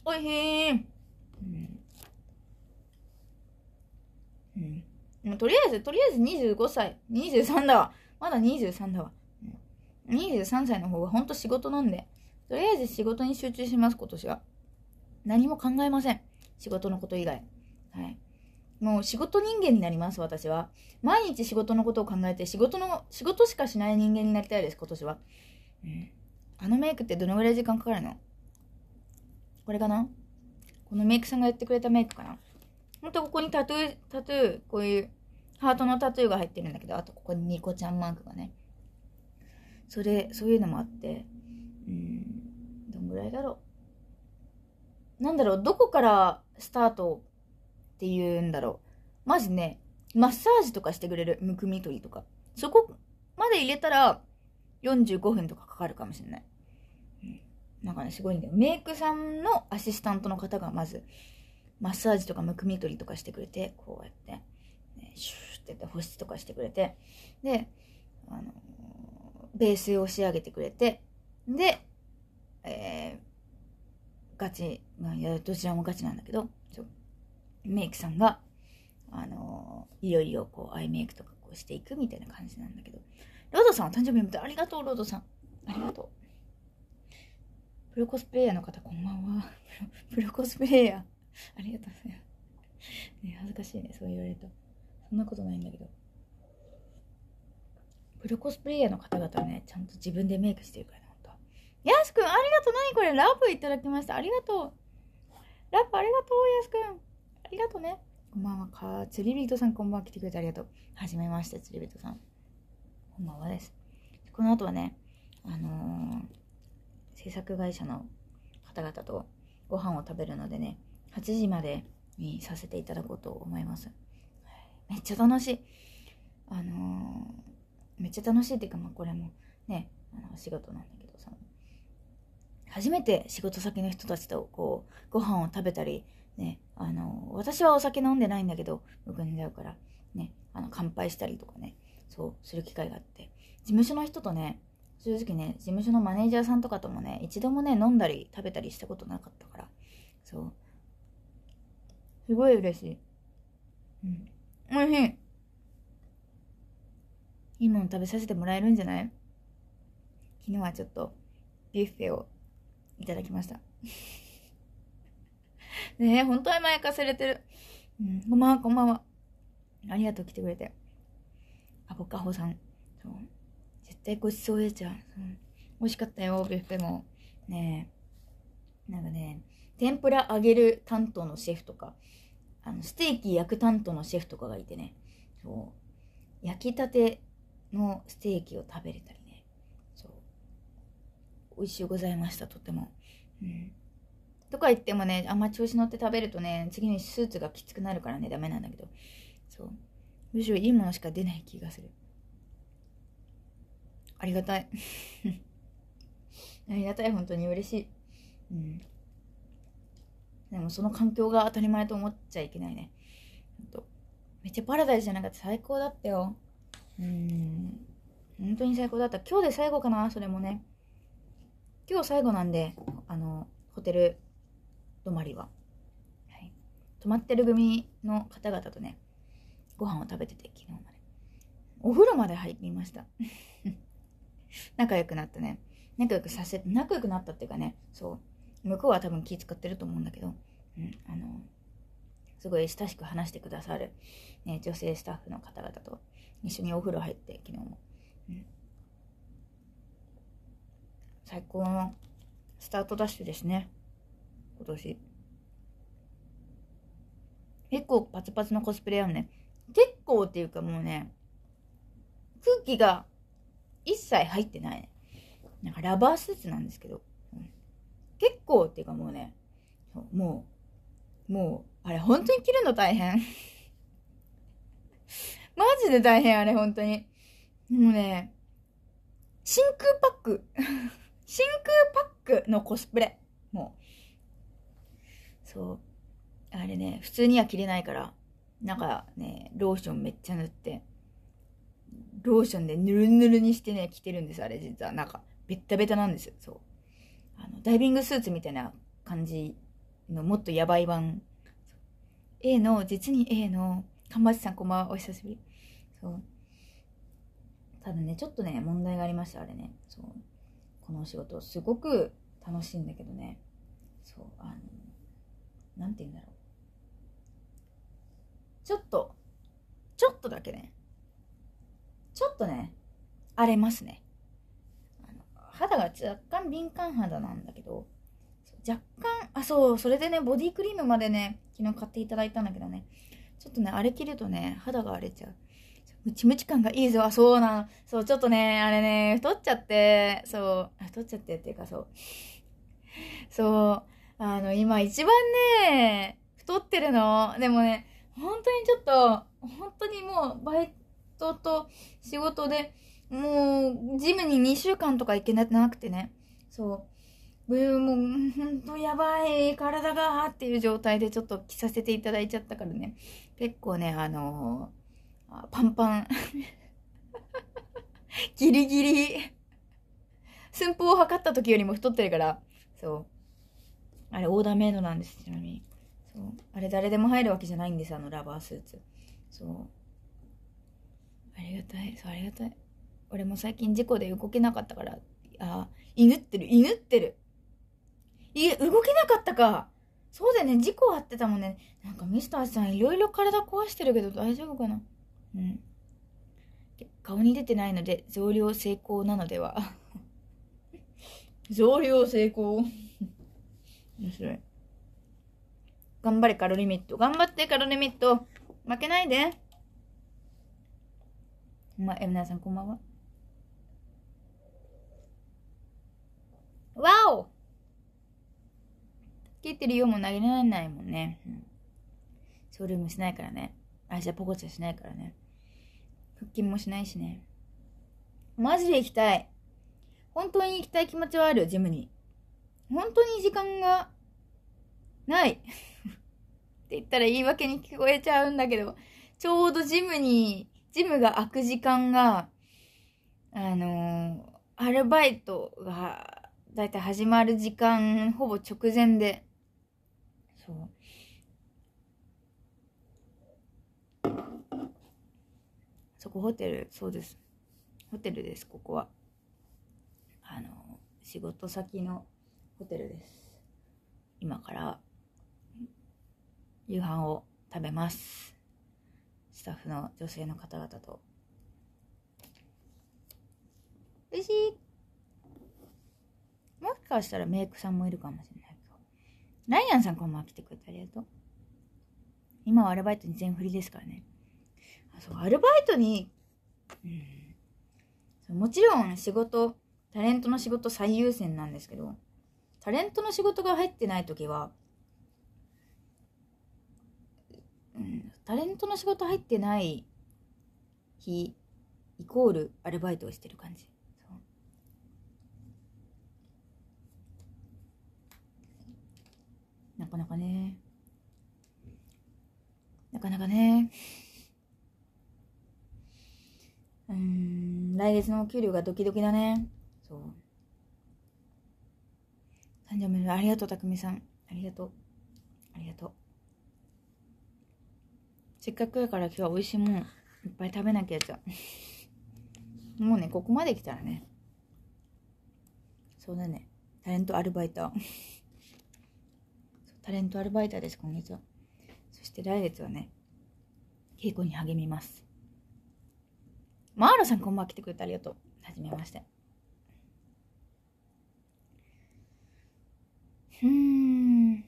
おいしい、うん、うん。もうとりあえず、とりあえず25歳、23だわ。まだ23だわ。23歳の方がほんと仕事なんで、とりあえず仕事に集中します、今年は。何も考えません。仕事のこと以外。はい。もう仕事人間になります、私は。毎日仕事のことを考えて、仕事の、仕事しかしない人間になりたいです、今年は。うん、あのメイクってどのぐらい時間かかるのこれかなこのメイクさんがやってくれたメイクかなほんとここにタトゥー、タトゥー、こういうハートのタトゥーが入ってるんだけど、あとここにニコちゃんマークがね。それ、そういうのもあって、うん、どんぐらいだろう。なんだろう、どこからスタートていうんだろう。まずね、マッサージとかしてくれる。むくみ取りとか。そこまで入れたら、45分とかかかるかもしれない。なんかね、すごいんだよ。メイクさんのアシスタントの方がまず、マッサージとかむくみ取りとかしてくれて、こうやって、ね、シューってって保湿とかしてくれて、で、あのー、ベースを仕上げてくれて、で、えー、ガチ、どちらもガチなんだけど、メイクさんが、あのー、いよいよこう、アイメイクとかこうしていくみたいな感じなんだけど、ロードさんは誕生日おめでとう。ありがとう、ロードさん。ありがとう。プロコスプレイヤーの方、こんばんは。*laughs* プロコスプレイヤー。ありがとうございます。ね、恥ずかしいね、そう言われると。そんなことないんだけど。プロコスプレイヤーの方々ね、ちゃんと自分でメイクしてるからね、ほんと。やすくん、ありがとう。何これラブいただきました。ありがとう。ラップありがとう、やすくん。りがとね。こんばんはか。釣り人さん、こんばんは。来てくれてありがとう。はじめまして、釣り人さん。こんばんはです。この後はね、あのー、制作会社の方々とご飯を食べるのでね、8時までにさせていただこうと思います。めっちゃ楽しい。あのー、めっちゃ楽しいっていうか、まあ、これもね、あの、仕事なんだけどさ、初めて仕事先の人たちとこう、ご飯を食べたり、ね、あの、私はお酒飲んでないんだけど、むくんじゃうから、ね、あの、乾杯したりとかね、そう、する機会があって、事務所の人とね、正直ね、事務所のマネージャーさんとかともね、一度もね、飲んだり食べたりしたことなかったから、そう、すごい嬉しい。うん。おいしい。いいもの食べさせてもらえるんじゃない昨日はちょっとビュッフェをいただきました。ねえ、本当は甘やかされてる。うん、こんばんは、こんばんは。ありがとう、来てくれて。あ、ボかほさん。そう。絶対ごちそうやちゃん。うん。美味しかったよ、ビュッフェも。ねえ。なんかね、天ぷら揚げる担当のシェフとか、あの、ステーキ焼く担当のシェフとかがいてね。そう。焼きたてのステーキを食べれたりね。そう。美味しゅうございました、とても。うん。とか言ってもね、あんま調子乗って食べるとね、次にスーツがきつくなるからね、ダメなんだけど。そう。むしろいいものしか出ない気がする。ありがたい。*laughs* ありがたい、本当に嬉しい。うん。でもその環境が当たり前と思っちゃいけないね。めっちゃパラダイスじゃなかった最高だったよ。うん。本当に最高だった。今日で最後かな、それもね。今日最後なんで、あの、ホテル泊まりは、はい、泊まってる組の方々とねご飯を食べてて昨日までお風呂まで入りました *laughs* 仲良くなったね仲良くさせ仲良くなったっていうかねそう向こうは多分気使ってると思うんだけど、うん、あのすごい親しく話してくださる、ね、女性スタッフの方々と一緒にお風呂入って昨日も、うん、最高のスタートダッシュですね今年。結構パツパツのコスプレやんね。結構っていうかもうね、空気が一切入ってない、ね。なんかラバースーツなんですけど、結構っていうかもうね、もう、もう、あれ本当に着るの大変。*laughs* マジで大変あれ本当に。もうね、真空パック。*laughs* 真空パックのコスプレ。もう。そうあれね普通には着れないからなんかねローションめっちゃ塗ってローションでぬるぬるにしてね着てるんですあれ実はなんかベっタベタなんですよそうあのダイビングスーツみたいな感じのもっとやばい版 A の実に A の神板さんこんばんはお久しぶりそうただねちょっとね問題がありましたあれねそうこのお仕事すごく楽しいんだけどねそうあの何て言うんだろうちょっとちょっとだけねちょっとね荒れますね肌が若干敏感肌なんだけど若干あそうそれでねボディクリームまでね昨日買っていただいたんだけどねちょっとね荒れきるとね肌が荒れちゃうムチムチ感がいいぞあそうなそうちょっとねあれね太っちゃってそう太っちゃってっていうかそうそうあの、今一番ね、太ってるの。でもね、本当にちょっと、本当にもう、バイトと仕事で、もう、ジムに2週間とか行けなくてね。そう。もう、ほんとやばい、体が、っていう状態でちょっと着させていただいちゃったからね。結構ね、あのー、パンパン。*laughs* ギリギリ。*laughs* 寸法を測った時よりも太ってるから、そう。あれ、オーダーメイドなんです、ちなみに。そう。あれ、誰でも入るわけじゃないんです、あのラバースーツ。そう。ありがたい。そう、ありがたい。俺も最近事故で動けなかったから、あ、犬ってる、犬ってる。いえ、動けなかったか。そうだよね、事故あってたもんね。なんかミスターさん、いろいろ体壊してるけど大丈夫かなうん。顔に出てないので、増量成功なのでは。*laughs* 増量成功。面白い。頑張れ、カロリミット。頑張って、カロリミット。負けないで。まあ、え、皆さん、こんばんは。わお切ってるよも投げられないもんね。うん、もしないからね。あ、じゃあポコチャしないからね。腹筋もしないしね。マジで行きたい。本当に行きたい気持ちはある、よ、ジムに。本当に時間がない *laughs* って言ったら言い訳に聞こえちゃうんだけど、ちょうどジムに、ジムが開く時間が、あのー、アルバイトが、だいたい始まる時間、ほぼ直前で、そう。そこホテル、そうです。ホテルです、ここは。あの仕事先のホテルです。今から夕飯を食べます。スタッフの女性の方々と。うしもしかしたらメイクさんもいるかもしれないけど。ライアンさんこんばんは来てくれてありがとう。今はアルバイトに全振りですからね。あ、そう、アルバイトに、うん。そうもちろん仕事、タレントの仕事最優先なんですけど、タレントの仕事が入ってない時は、タレントの仕事入ってない日イコールアルバイトをしてる感じなかなかねなかなかねうん来月のお給料がドキドキだねそう誕生日ありがとうたくみさんありがとうありがとうせっかくやから今日は美味しいもんいっぱい食べなきゃじゃん。もうね、ここまで来たらね。そうだね。タレントアルバイター。タレントアルバイターです、今月は。そして来月はね、稽古に励みます。マーロさんこんばんは来てくれてありがとう。はじめまして。うん。な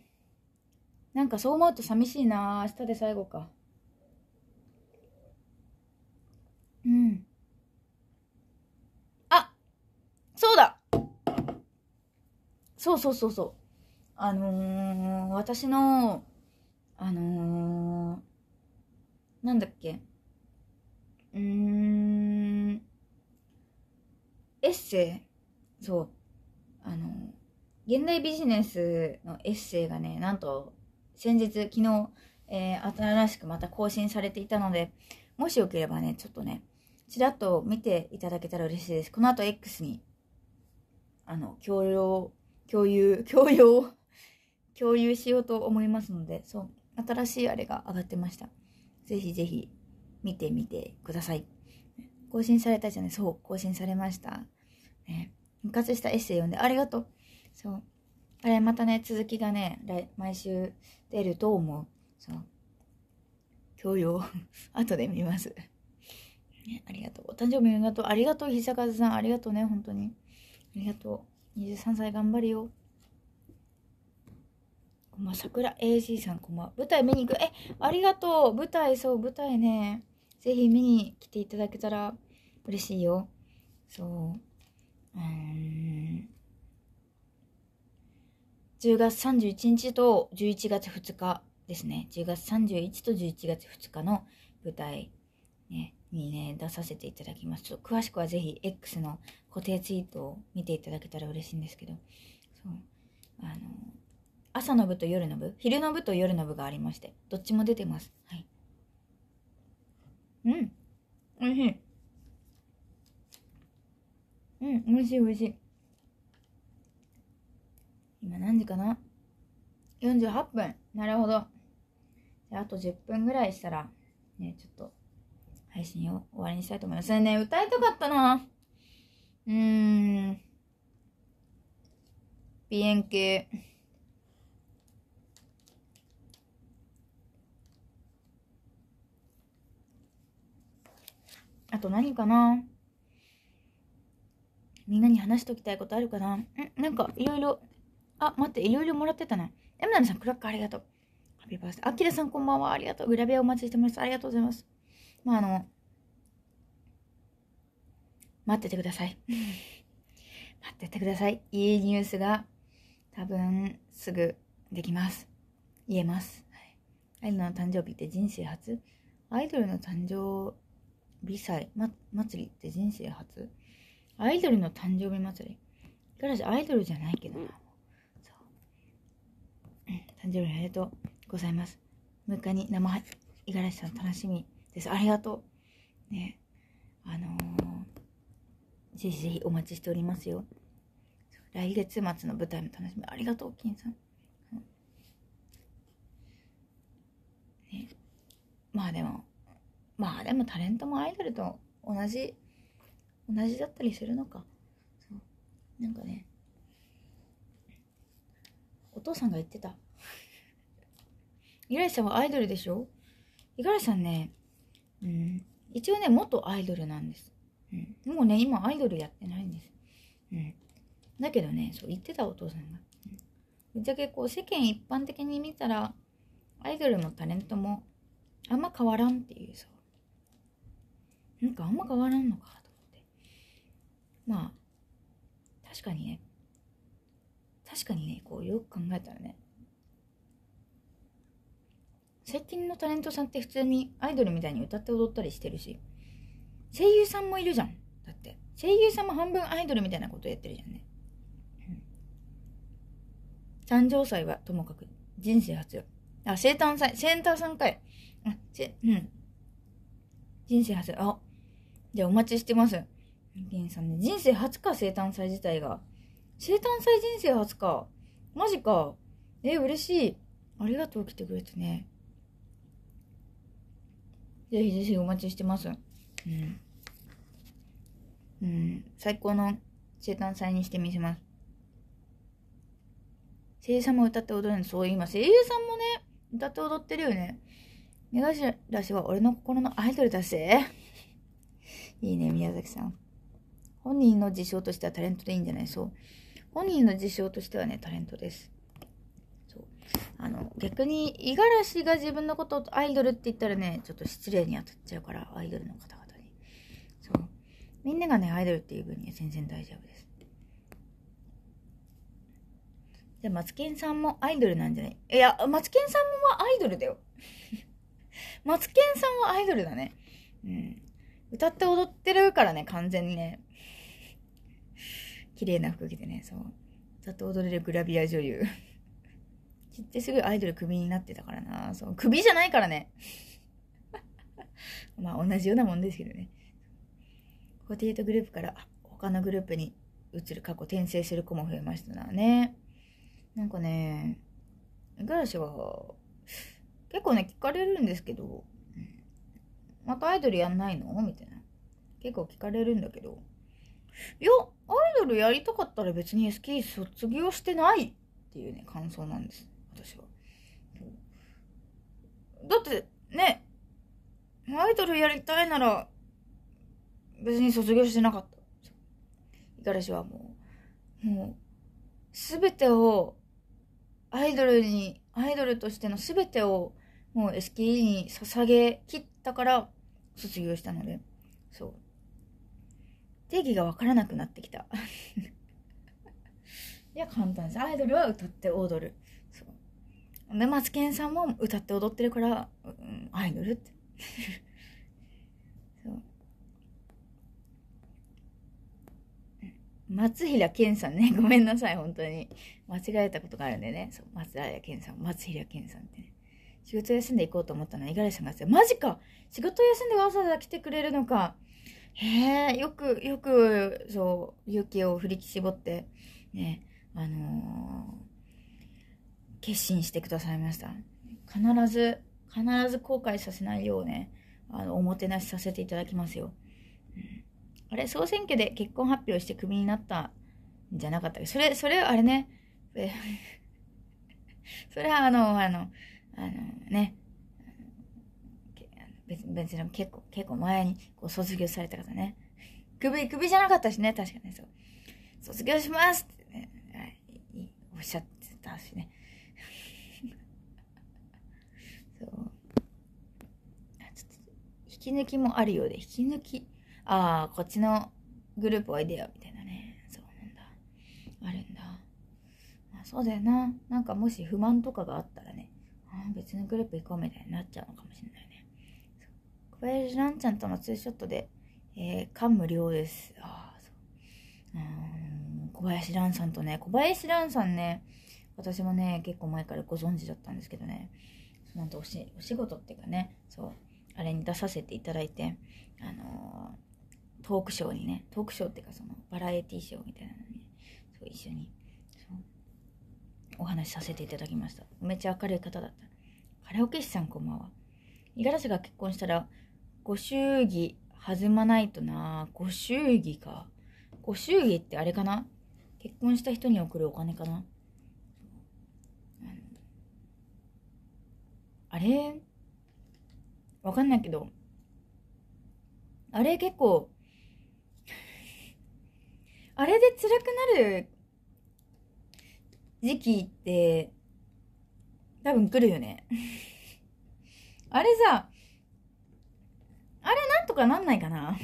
んかそう思うと寂しいな明日で最後か。そうそうそうそう。あのー、私の、あのー、なんだっけ。うん、エッセイ、そう、あのー、現代ビジネスのエッセイがね、なんと、先日、昨日、えー、新しくまた更新されていたので、もしよければね、ちょっとね、ちらっと見ていただけたら嬉しいです。この後 X に、あの、共用共有、*laughs* 共有共有しようと思いますので、そう、新しいあれが上がってました。ぜひぜひ見てみてください。更新されたじゃない、そう、更新されました。ね、復活したエッセイ読んでありがとう。そう。あれ、またね、続きがね、来毎週出ると思う。そう。共養、*laughs* 後で見ます。ね、ありがとう。お誕生日ありがとう。ありがとう、久和さん。ありがとうね、本当に。ありがとう。23歳頑張るよ。こんばん桜 a c さんこんばん舞台見に行く。え、ありがとう。舞台、そう、舞台ね。ぜひ見に来ていただけたら嬉しいよ。そう。うん。10月31日と11月2日ですね。10月31と11月2日の舞台。ね。にね、出させていただきます。ちょっと詳しくはぜひ X の固定ツイートを見ていただけたら嬉しいんですけど、そう。あの、朝の部と夜の部、昼の部と夜の部がありまして、どっちも出てます。はい。うん。美味しい。うん、美味しい美味しい。今何時かな ?48 分。なるほど。あと10分ぐらいしたら、ね、ちょっと配信を終わりにしたいと思います。ね、歌いたかったな。うーん。鼻炎系。あと何かなみんなに話しておきたいことあるかなんなんかいろいろ、あ、待って、いろいろもらってたな。エムナミさん、クラッカーありがとう。ハッピーバースデー。アキラさん、こんばんは。ありがとう。グラビアお待ちしてます。ありがとうございます。まあ、あの、待っててください。*laughs* 待っててください。いいニュースが多分すぐできます。言えます。はい、アイドルの誕生日って人生初アイドルの誕生日祭、ま、祭りって人生初アイドルの誕生日祭り。ガラシアイドルじゃないけどな。そう。誕生日おめでとうございます。6日に生、五十嵐さん楽しみ。です。ありがとう。ね。あのー、ぜひぜひお待ちしておりますよ。来月末の舞台も楽しみ。ありがとう、金さん。ね、まあでも、まあでもタレントもアイドルと同じ、同じだったりするのか。そう。なんかね、お父さんが言ってた。五十嵐さんはアイドルでしょ五十嵐さんね、一応ね元アイドルなんです、うん、もうね今アイドルやってないんです、うん、だけどねそう言ってたお父さんが、ぶっちゃけこう世間一般的に見たらアイドルもタレントもあんま変わらんっていうさなんかあんま変わらんのかと思ってまあ確かにね確かにねこうよく考えたらね最近のタレントさんって普通にアイドルみたいに歌って踊ったりしてるし、声優さんもいるじゃん。だって。声優さんも半分アイドルみたいなことやってるじゃんね。うん、誕生祭はともかく、人生初よ。あ、生誕祭、さんかいあ、せ、うん。人生初。あ、じゃあお待ちしてます。ゲンさんね、人生初か、生誕祭自体が。生誕祭人生初か。マジか。え、嬉しい。ありがとう、来てくれてね。ぜひぜひお待ちしてます。うん。うん、最高の生誕祭にしてみせます。声優さんも歌って踊るの、そう今、声優さんもね、歌って踊ってるよね。目頭しは俺の心のアイドルだぜ。*laughs* いいね、宮崎さん。本人の事象としてはタレントでいいんじゃないそう。本人の事象としてはね、タレントです。あの、逆に、五十嵐が自分のことをアイドルって言ったらね、ちょっと失礼に当たっちゃうから、アイドルの方々に。そう。みんながね、アイドルっていう分には全然大丈夫です。じゃあ、マツケンさんもアイドルなんじゃないいや、マツケンさんもアイドルだよ。マツケンさんはアイドルだね。うん。歌って踊ってるからね、完全にね。綺麗な服着てね、そう。歌って踊れるグラビア女優。知ってすぐアイドルクビになってたからな。そう、クビじゃないからね。*laughs* まあ同じようなもんですけどね。固定とグループから他のグループに移る過去転生する子も増えましたなね。なんかね、五十嵐は、結構ね、聞かれるんですけど、またアイドルやんないのみたいな。結構聞かれるんだけど、いや、アイドルやりたかったら別に SK 卒業してないっていうね、感想なんです。私は。だって、ね、アイドルやりたいなら、別に卒業してなかった。五十嵐はもう、もう、すべてを、アイドルに、アイドルとしてのすべてを、もう SKE に捧げ切ったから、卒業したので、そう。定義がわからなくなってきた。*laughs* いや、簡単です。アイドルは歌って踊る。で、マツケンさんも歌って踊ってるから、うん、アイドルって。*laughs* そう松平健さんね。ごめんなさい、本当に。間違えたことがあるんでね。そう松平健さん、松平健さんってね。仕事休んでいこうと思ったのは五十嵐さんがマジか仕事休んでわざわざ来てくれるのか。へえ、よく、よく、そう、勇気を振り絞って、ね、あのー決心してくださいました。必ず、必ず後悔させないようね、あの、おもてなしさせていただきますよ。うん、あれ、総選挙で結婚発表してクビになったんじゃなかったっけそれ、それ、あれね、*laughs* それはあの、あの、あのね、別別に結構、結構前にこう卒業された方ね。首、首じゃなかったしね、確かにそう。卒業しますってね、はい、おっしゃってたしね。き抜きもあるようで、引き抜き。ああ、こっちのグループおいでよ、みたいなね。そうなんだ。あるんだ。まあ、そうだよな。なんかもし不満とかがあったらね、あ別のグループ行こうみたいになっちゃうのかもしれないね。小林蘭ちゃんとのツーショットで、えー、感無量です。ああ、そう。うん、小林蘭さんとね、小林蘭さんね、私もね、結構前からご存知だったんですけどね、なんとおしお仕事っていうかね、そう、あれに出させていただいて、あのー、トークショーにね、トークショーっていうかそのバラエティショーみたいなのに、ね、そう一緒にお話しさせていただきました。めっちゃ明るい方だった。カラオケ師さんこんばんは。五十嵐が結婚したら、ご祝儀弾まないとなご祝儀か。ご祝儀ってあれかな結婚した人に送るお金かなあれわかんないけど、あれ結構、あれで辛くなる時期って、多分来るよね。*laughs* あれさ、あれなんとかなんないかな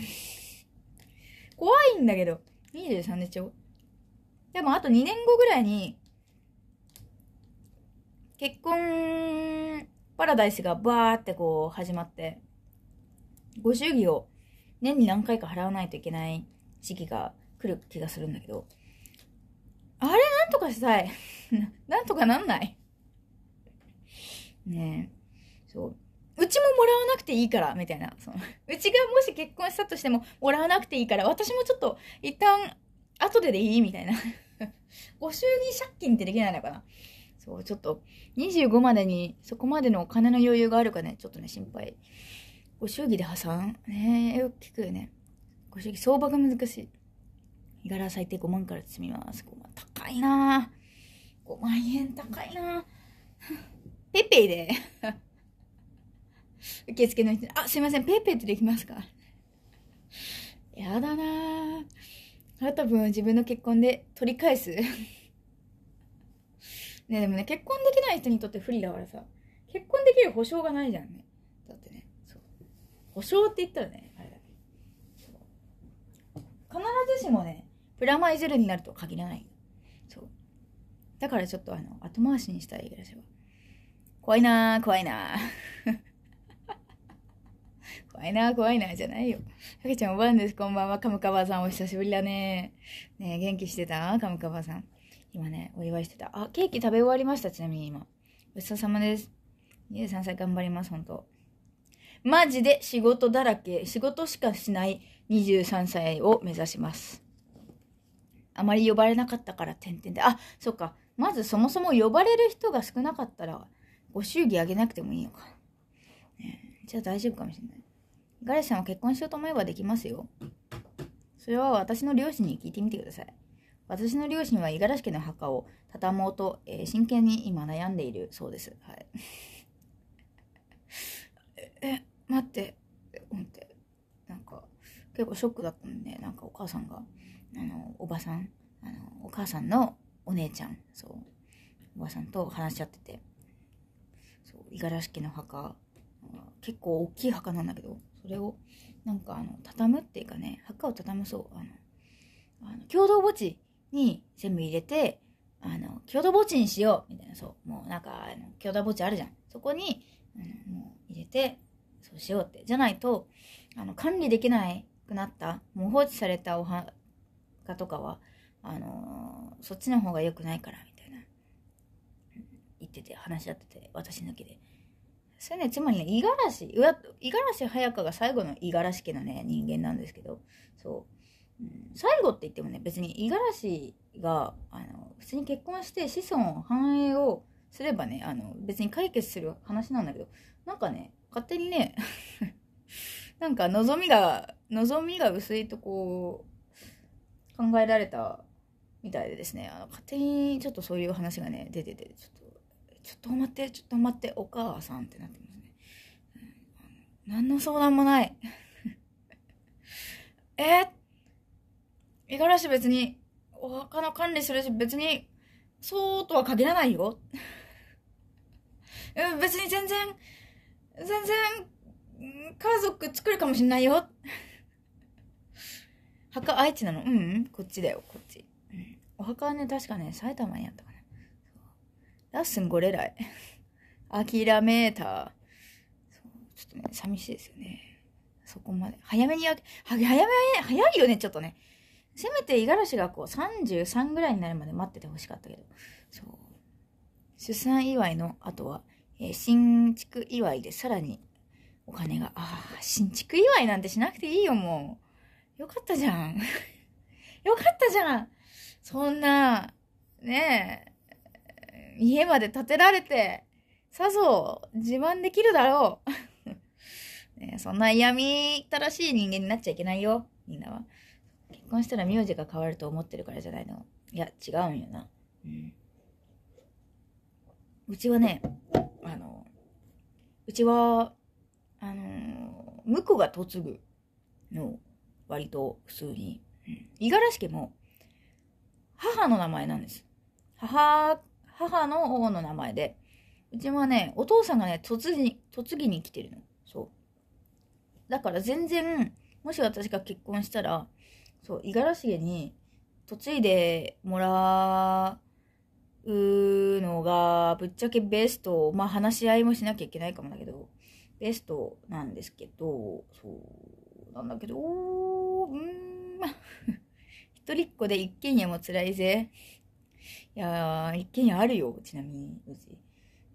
怖いんだけど。23でしょでもあと2年後ぐらいに、結婚パラダイスがバーってこう始まって、ご祝儀を年に何回か払わないといけない時期が来る気がするんだけど、あれなんとかしたい *laughs* なんとかなんないねえ。そう。うちももらわなくていいから、みたいな。そのうちがもし結婚したとしても、もらわなくていいから、私もちょっと、一旦、後ででいいみたいな。*laughs* ご祝儀借金ってできないのかなそう、ちょっと、25までに、そこまでのお金の余裕があるかね、ちょっとね、心配。ご祝儀で破産ねえ、よく聞くよね。ご祝儀、相場が難しい。日柄最低5万から積みます。5万、高いなぁ。5万円高いなぁ。*laughs* ペペイで。*laughs* 受付の人あ、すいません、ペイペイってできますかやだなぁ。それ多分自分の結婚で取り返す。ね、でもね、結婚できない人にとって不利だからさ、結婚できる保証がないじゃんね。だってね、そう。保証って言ったらね、あれだけう。必ずしもね、プラマイゼロになるとは限らない。そう。だからちょっとあの、後回しにしたいいらしは。怖いなぁ、怖いなぁ。*laughs* 怖いな、怖いな、じゃないよ。たけちゃんおばんです、こんばんは。カムカバーさん、お久しぶりだね。ね元気してたカムカバーさん。今ね、お祝いしてた。あ、ケーキ食べ終わりました、ちなみに今。ごちそうさまです。23歳頑張ります、本当マジで仕事だらけ、仕事しかしない23歳を目指します。あまり呼ばれなかったから、点々で。あ、そっか。まずそもそも呼ばれる人が少なかったら、ご祝儀あげなくてもいいのか。ね、じゃあ大丈夫かもしれない。ガレさんは結婚しようと思えばできますよ。それは私の両親に聞いてみてください。私の両親は五十嵐家の墓を畳もうと、えー、真剣に今悩んでいるそうです。はい。*laughs* え、待って、待って。なんか、結構ショックだったんで、なんかお母さんが、あの、おばさん、あの、お母さんのお姉ちゃん、そう、おばさんと話し合ってて、そう、五十嵐家の墓、結構大きい墓なんだけど、それを、なんかあの、畳むっていうかね、墓を畳むそう、あの、あの共同墓地に全部入れて、あの、共同墓地にしようみたいな、そう。もうなんか、共同墓地あるじゃん。そこに、うん、もう入れて、そうしようって。じゃないと、あの、管理できないくなった、もう放置されたお墓とかは、あのー、そっちの方が良くないから、みたいな、言ってて、話し合ってて、私抜きで。それね、つまりね、五十嵐、五十嵐早香が最後の五十嵐家のね、人間なんですけど、そう。最後って言ってもね、別に五十嵐が、あの、普通に結婚して子孫繁栄をすればね、あの、別に解決する話なんだけど、なんかね、勝手にね *laughs* なんか望みが、望みが薄いとこう、考えられたみたいでですね、あの、勝手にちょっとそういう話がね、出てて、ちょっと、ちょっと待って、ちょっと待って、お母さんってなってますね。うん、何の相談もない *laughs* えー、五十嵐別に、お墓の管理するし、別に、そうとは限らないよ。*laughs* 別に全然、全然、家族作るかもしんないよ。*laughs* 墓愛知なのうん、こっちだよ、こっち。うん、お墓はね、確かね、埼玉にあったかな。ラッスンゴレライ。*laughs* 諦めた。ちょっとね、寂しいですよね。そこまで。早めにや、は、早め、早いよね、ちょっとね。せめて五十嵐がこう33ぐらいになるまで待っててほしかったけど、そう。出産祝いの後は、えー、新築祝いでさらにお金が、ああ、新築祝いなんてしなくていいよ、もう。よかったじゃん。*laughs* よかったじゃん。そんな、ねえ、家まで建てられて、さぞ自慢できるだろう。*laughs* ね、そんな嫌みったらしい人間になっちゃいけないよ、みんなは。婚したら名字が変わると思ってるからじゃないのいや違うんよな、うん、うちはねあのうちはあの婿が嫁ぐの割と普通に五十嵐家も母の名前なんです母母の王の名前でうちはねお父さんがね嫁ぎ嫁ぎに来てるのそうだから全然もし私が結婚したらそう、五十嵐家に嫁いでもらうのが、ぶっちゃけベスト、まあ話し合いもしなきゃいけないかもだけど、ベストなんですけど、そうなんだけど、うん、*laughs* 一人っ子で一軒家も辛いぜ。いやー、一軒家あるよ、ちなみに、うち。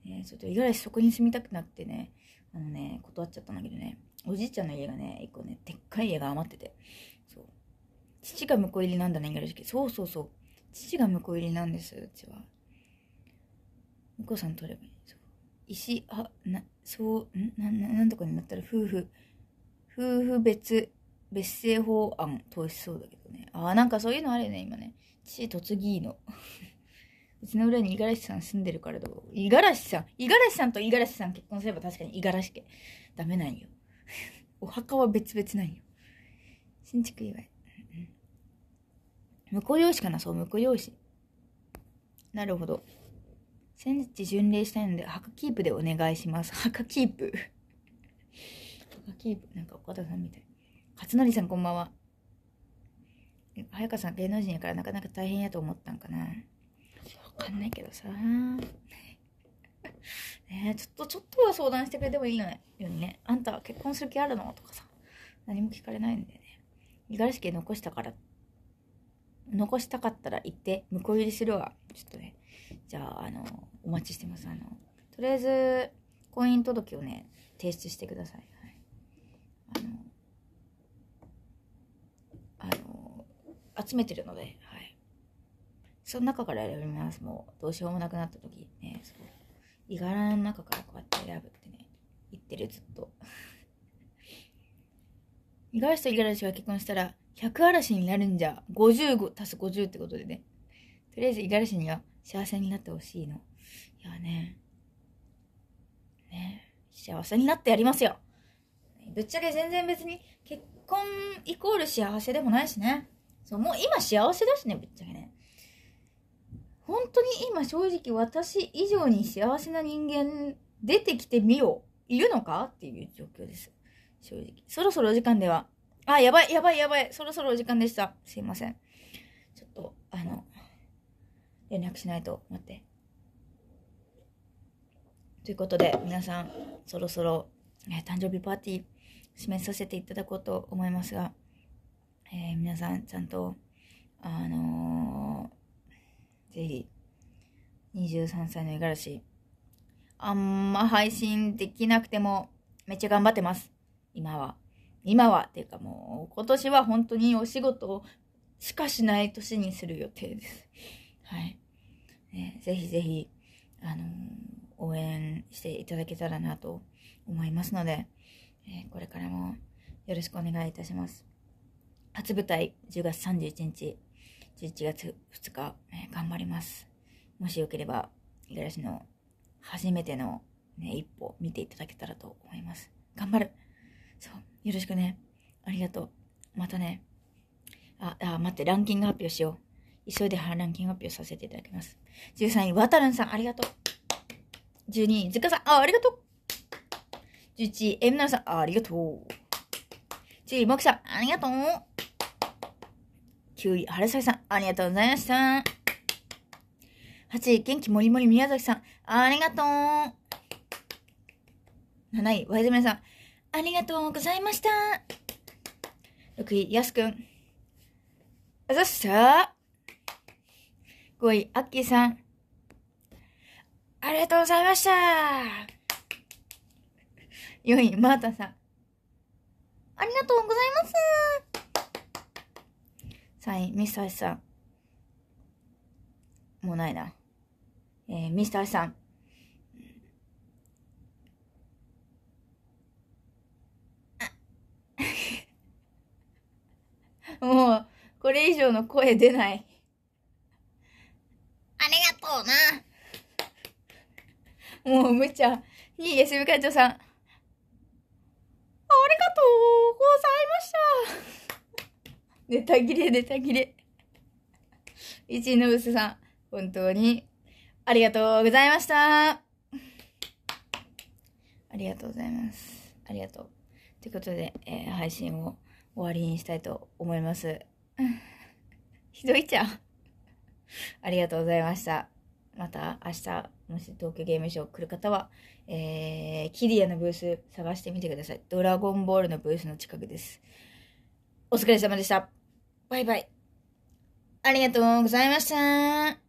ね、ちょっと五十嵐そこに住みたくなってね、あのね、断っちゃったんだけどね、おじいちゃんの家がね、一個ね、でっかい家が余ってて、父が婿入りなんだね、五十嵐家。そうそうそう。父が婿入りなんです、うちは。婿さん取ればいい。そう石、あ、な、そう、んな、ななんとかになったら夫婦、夫婦別、別姓法案通しそうだけどね。ああ、なんかそういうのあるよね、今ね。父、嫁ぎの。*laughs* うちの裏に五十嵐さん住んでるからどう。五十嵐さん五十嵐さんと五十嵐さん結婚すれば確かに五十嵐家。ダメなんよ。*laughs* お墓は別々なんよ。新築祝い。婿養子かなそう、婿養子。なるほど。先日巡礼したいので、墓キープでお願いします。墓キープ墓キープ。なんか岡田さんみたい。勝則さんこんばんは。早川さん芸能人やからなかなか大変やと思ったんかな。わかんないけどさ。*laughs* ねえ、ちょっと、ちょっとは相談してくれてもいいのよね。あんた結婚する気あるのとかさ。何も聞かれないんだよね。五十嵐家残したからって残したかったら行って、向こう入りするわ。ちょっとね、じゃあ、あの、お待ちしてます。あの、とりあえず、婚姻届をね、提出してください。はい、あの、あの、集めてるので、はい。その中から選びます。もう、どうしようもなくなった時ね、そう。いがらの中からこうやって選ぶってね、言ってる、ずっと。五十嵐と五十嵐は結婚したら、100嵐になるんじゃ、55足す50ってことでね。とりあえず、五十嵐には幸せになってほしいの。いやね。ね。幸せになってやりますよ。ぶっちゃけ全然別に結婚イコール幸せでもないしね。そう、もう今幸せだしね、ぶっちゃけね。本当に今正直私以上に幸せな人間出てきてみよう。いるのかっていう状況です。正直。そろそろお時間ではあ、やばい、やばい、やばい。そろそろお時間でした。すいません。ちょっと、あの、連絡しないと。待って。ということで、皆さん、そろそろ、えー、誕生日パーティー、締めさせていただこうと思いますが、えー、皆さん、ちゃんと、あのー、ぜひ、23歳の五十嵐、あんま配信できなくても、めっちゃ頑張ってます。今は。今はっていうかもう今年は本当にお仕事をしかしない年にする予定です。はい。ね、ぜひぜひ、あのー、応援していただけたらなと思いますので、えー、これからもよろしくお願いいたします。初舞台10月31日、11月2日、えー、頑張ります。もしよければ、五十嵐の初めての、ね、一歩見ていただけたらと思います。頑張るそうよろしくね。ありがとう。またね。あ、あ、待って、ランキング発表しよう。急いでランキング発表させていただきます。13位、わたるんさん、ありがとう。12位、ずかさん、あ、ありがとう。11位、えむなさん、ありがとう。10位、もくさん、ありがとう。9位、はるさきさん、ありがとうございました。8位、元気もりもり宮崎さん、ありがとう。7位、わいずめさん、ありがとうございました。6位、やすくん。あざっしゃ5位、あっきーさん。ありがとうございました。4位、まーたさん。ありがとうございます。3位、ミスターさん。もうないな。えー、ミスターさん。もう、これ以上の声出ない。ありがとうな。もう無茶。いいですよ、課長さん。ありがとうございました。ネタ切れ、ネタ切れ。一位のぶすさん、本当にありがとうございました。ありがとうございます。ありがとう。ということで、えー、配信を終わりにしたいと思います。*laughs* ひどいじゃん。ありがとうございました。また明日、もし東京ゲームショウ来る方は、えー、キリアのブース探してみてください。ドラゴンボールのブースの近くです。お疲れ様でした。バイバイ。ありがとうございました。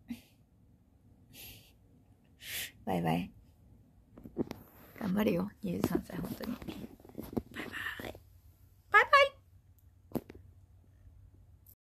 バイバイ。頑張るよ、23歳、本当に。バイバイ。バイバイ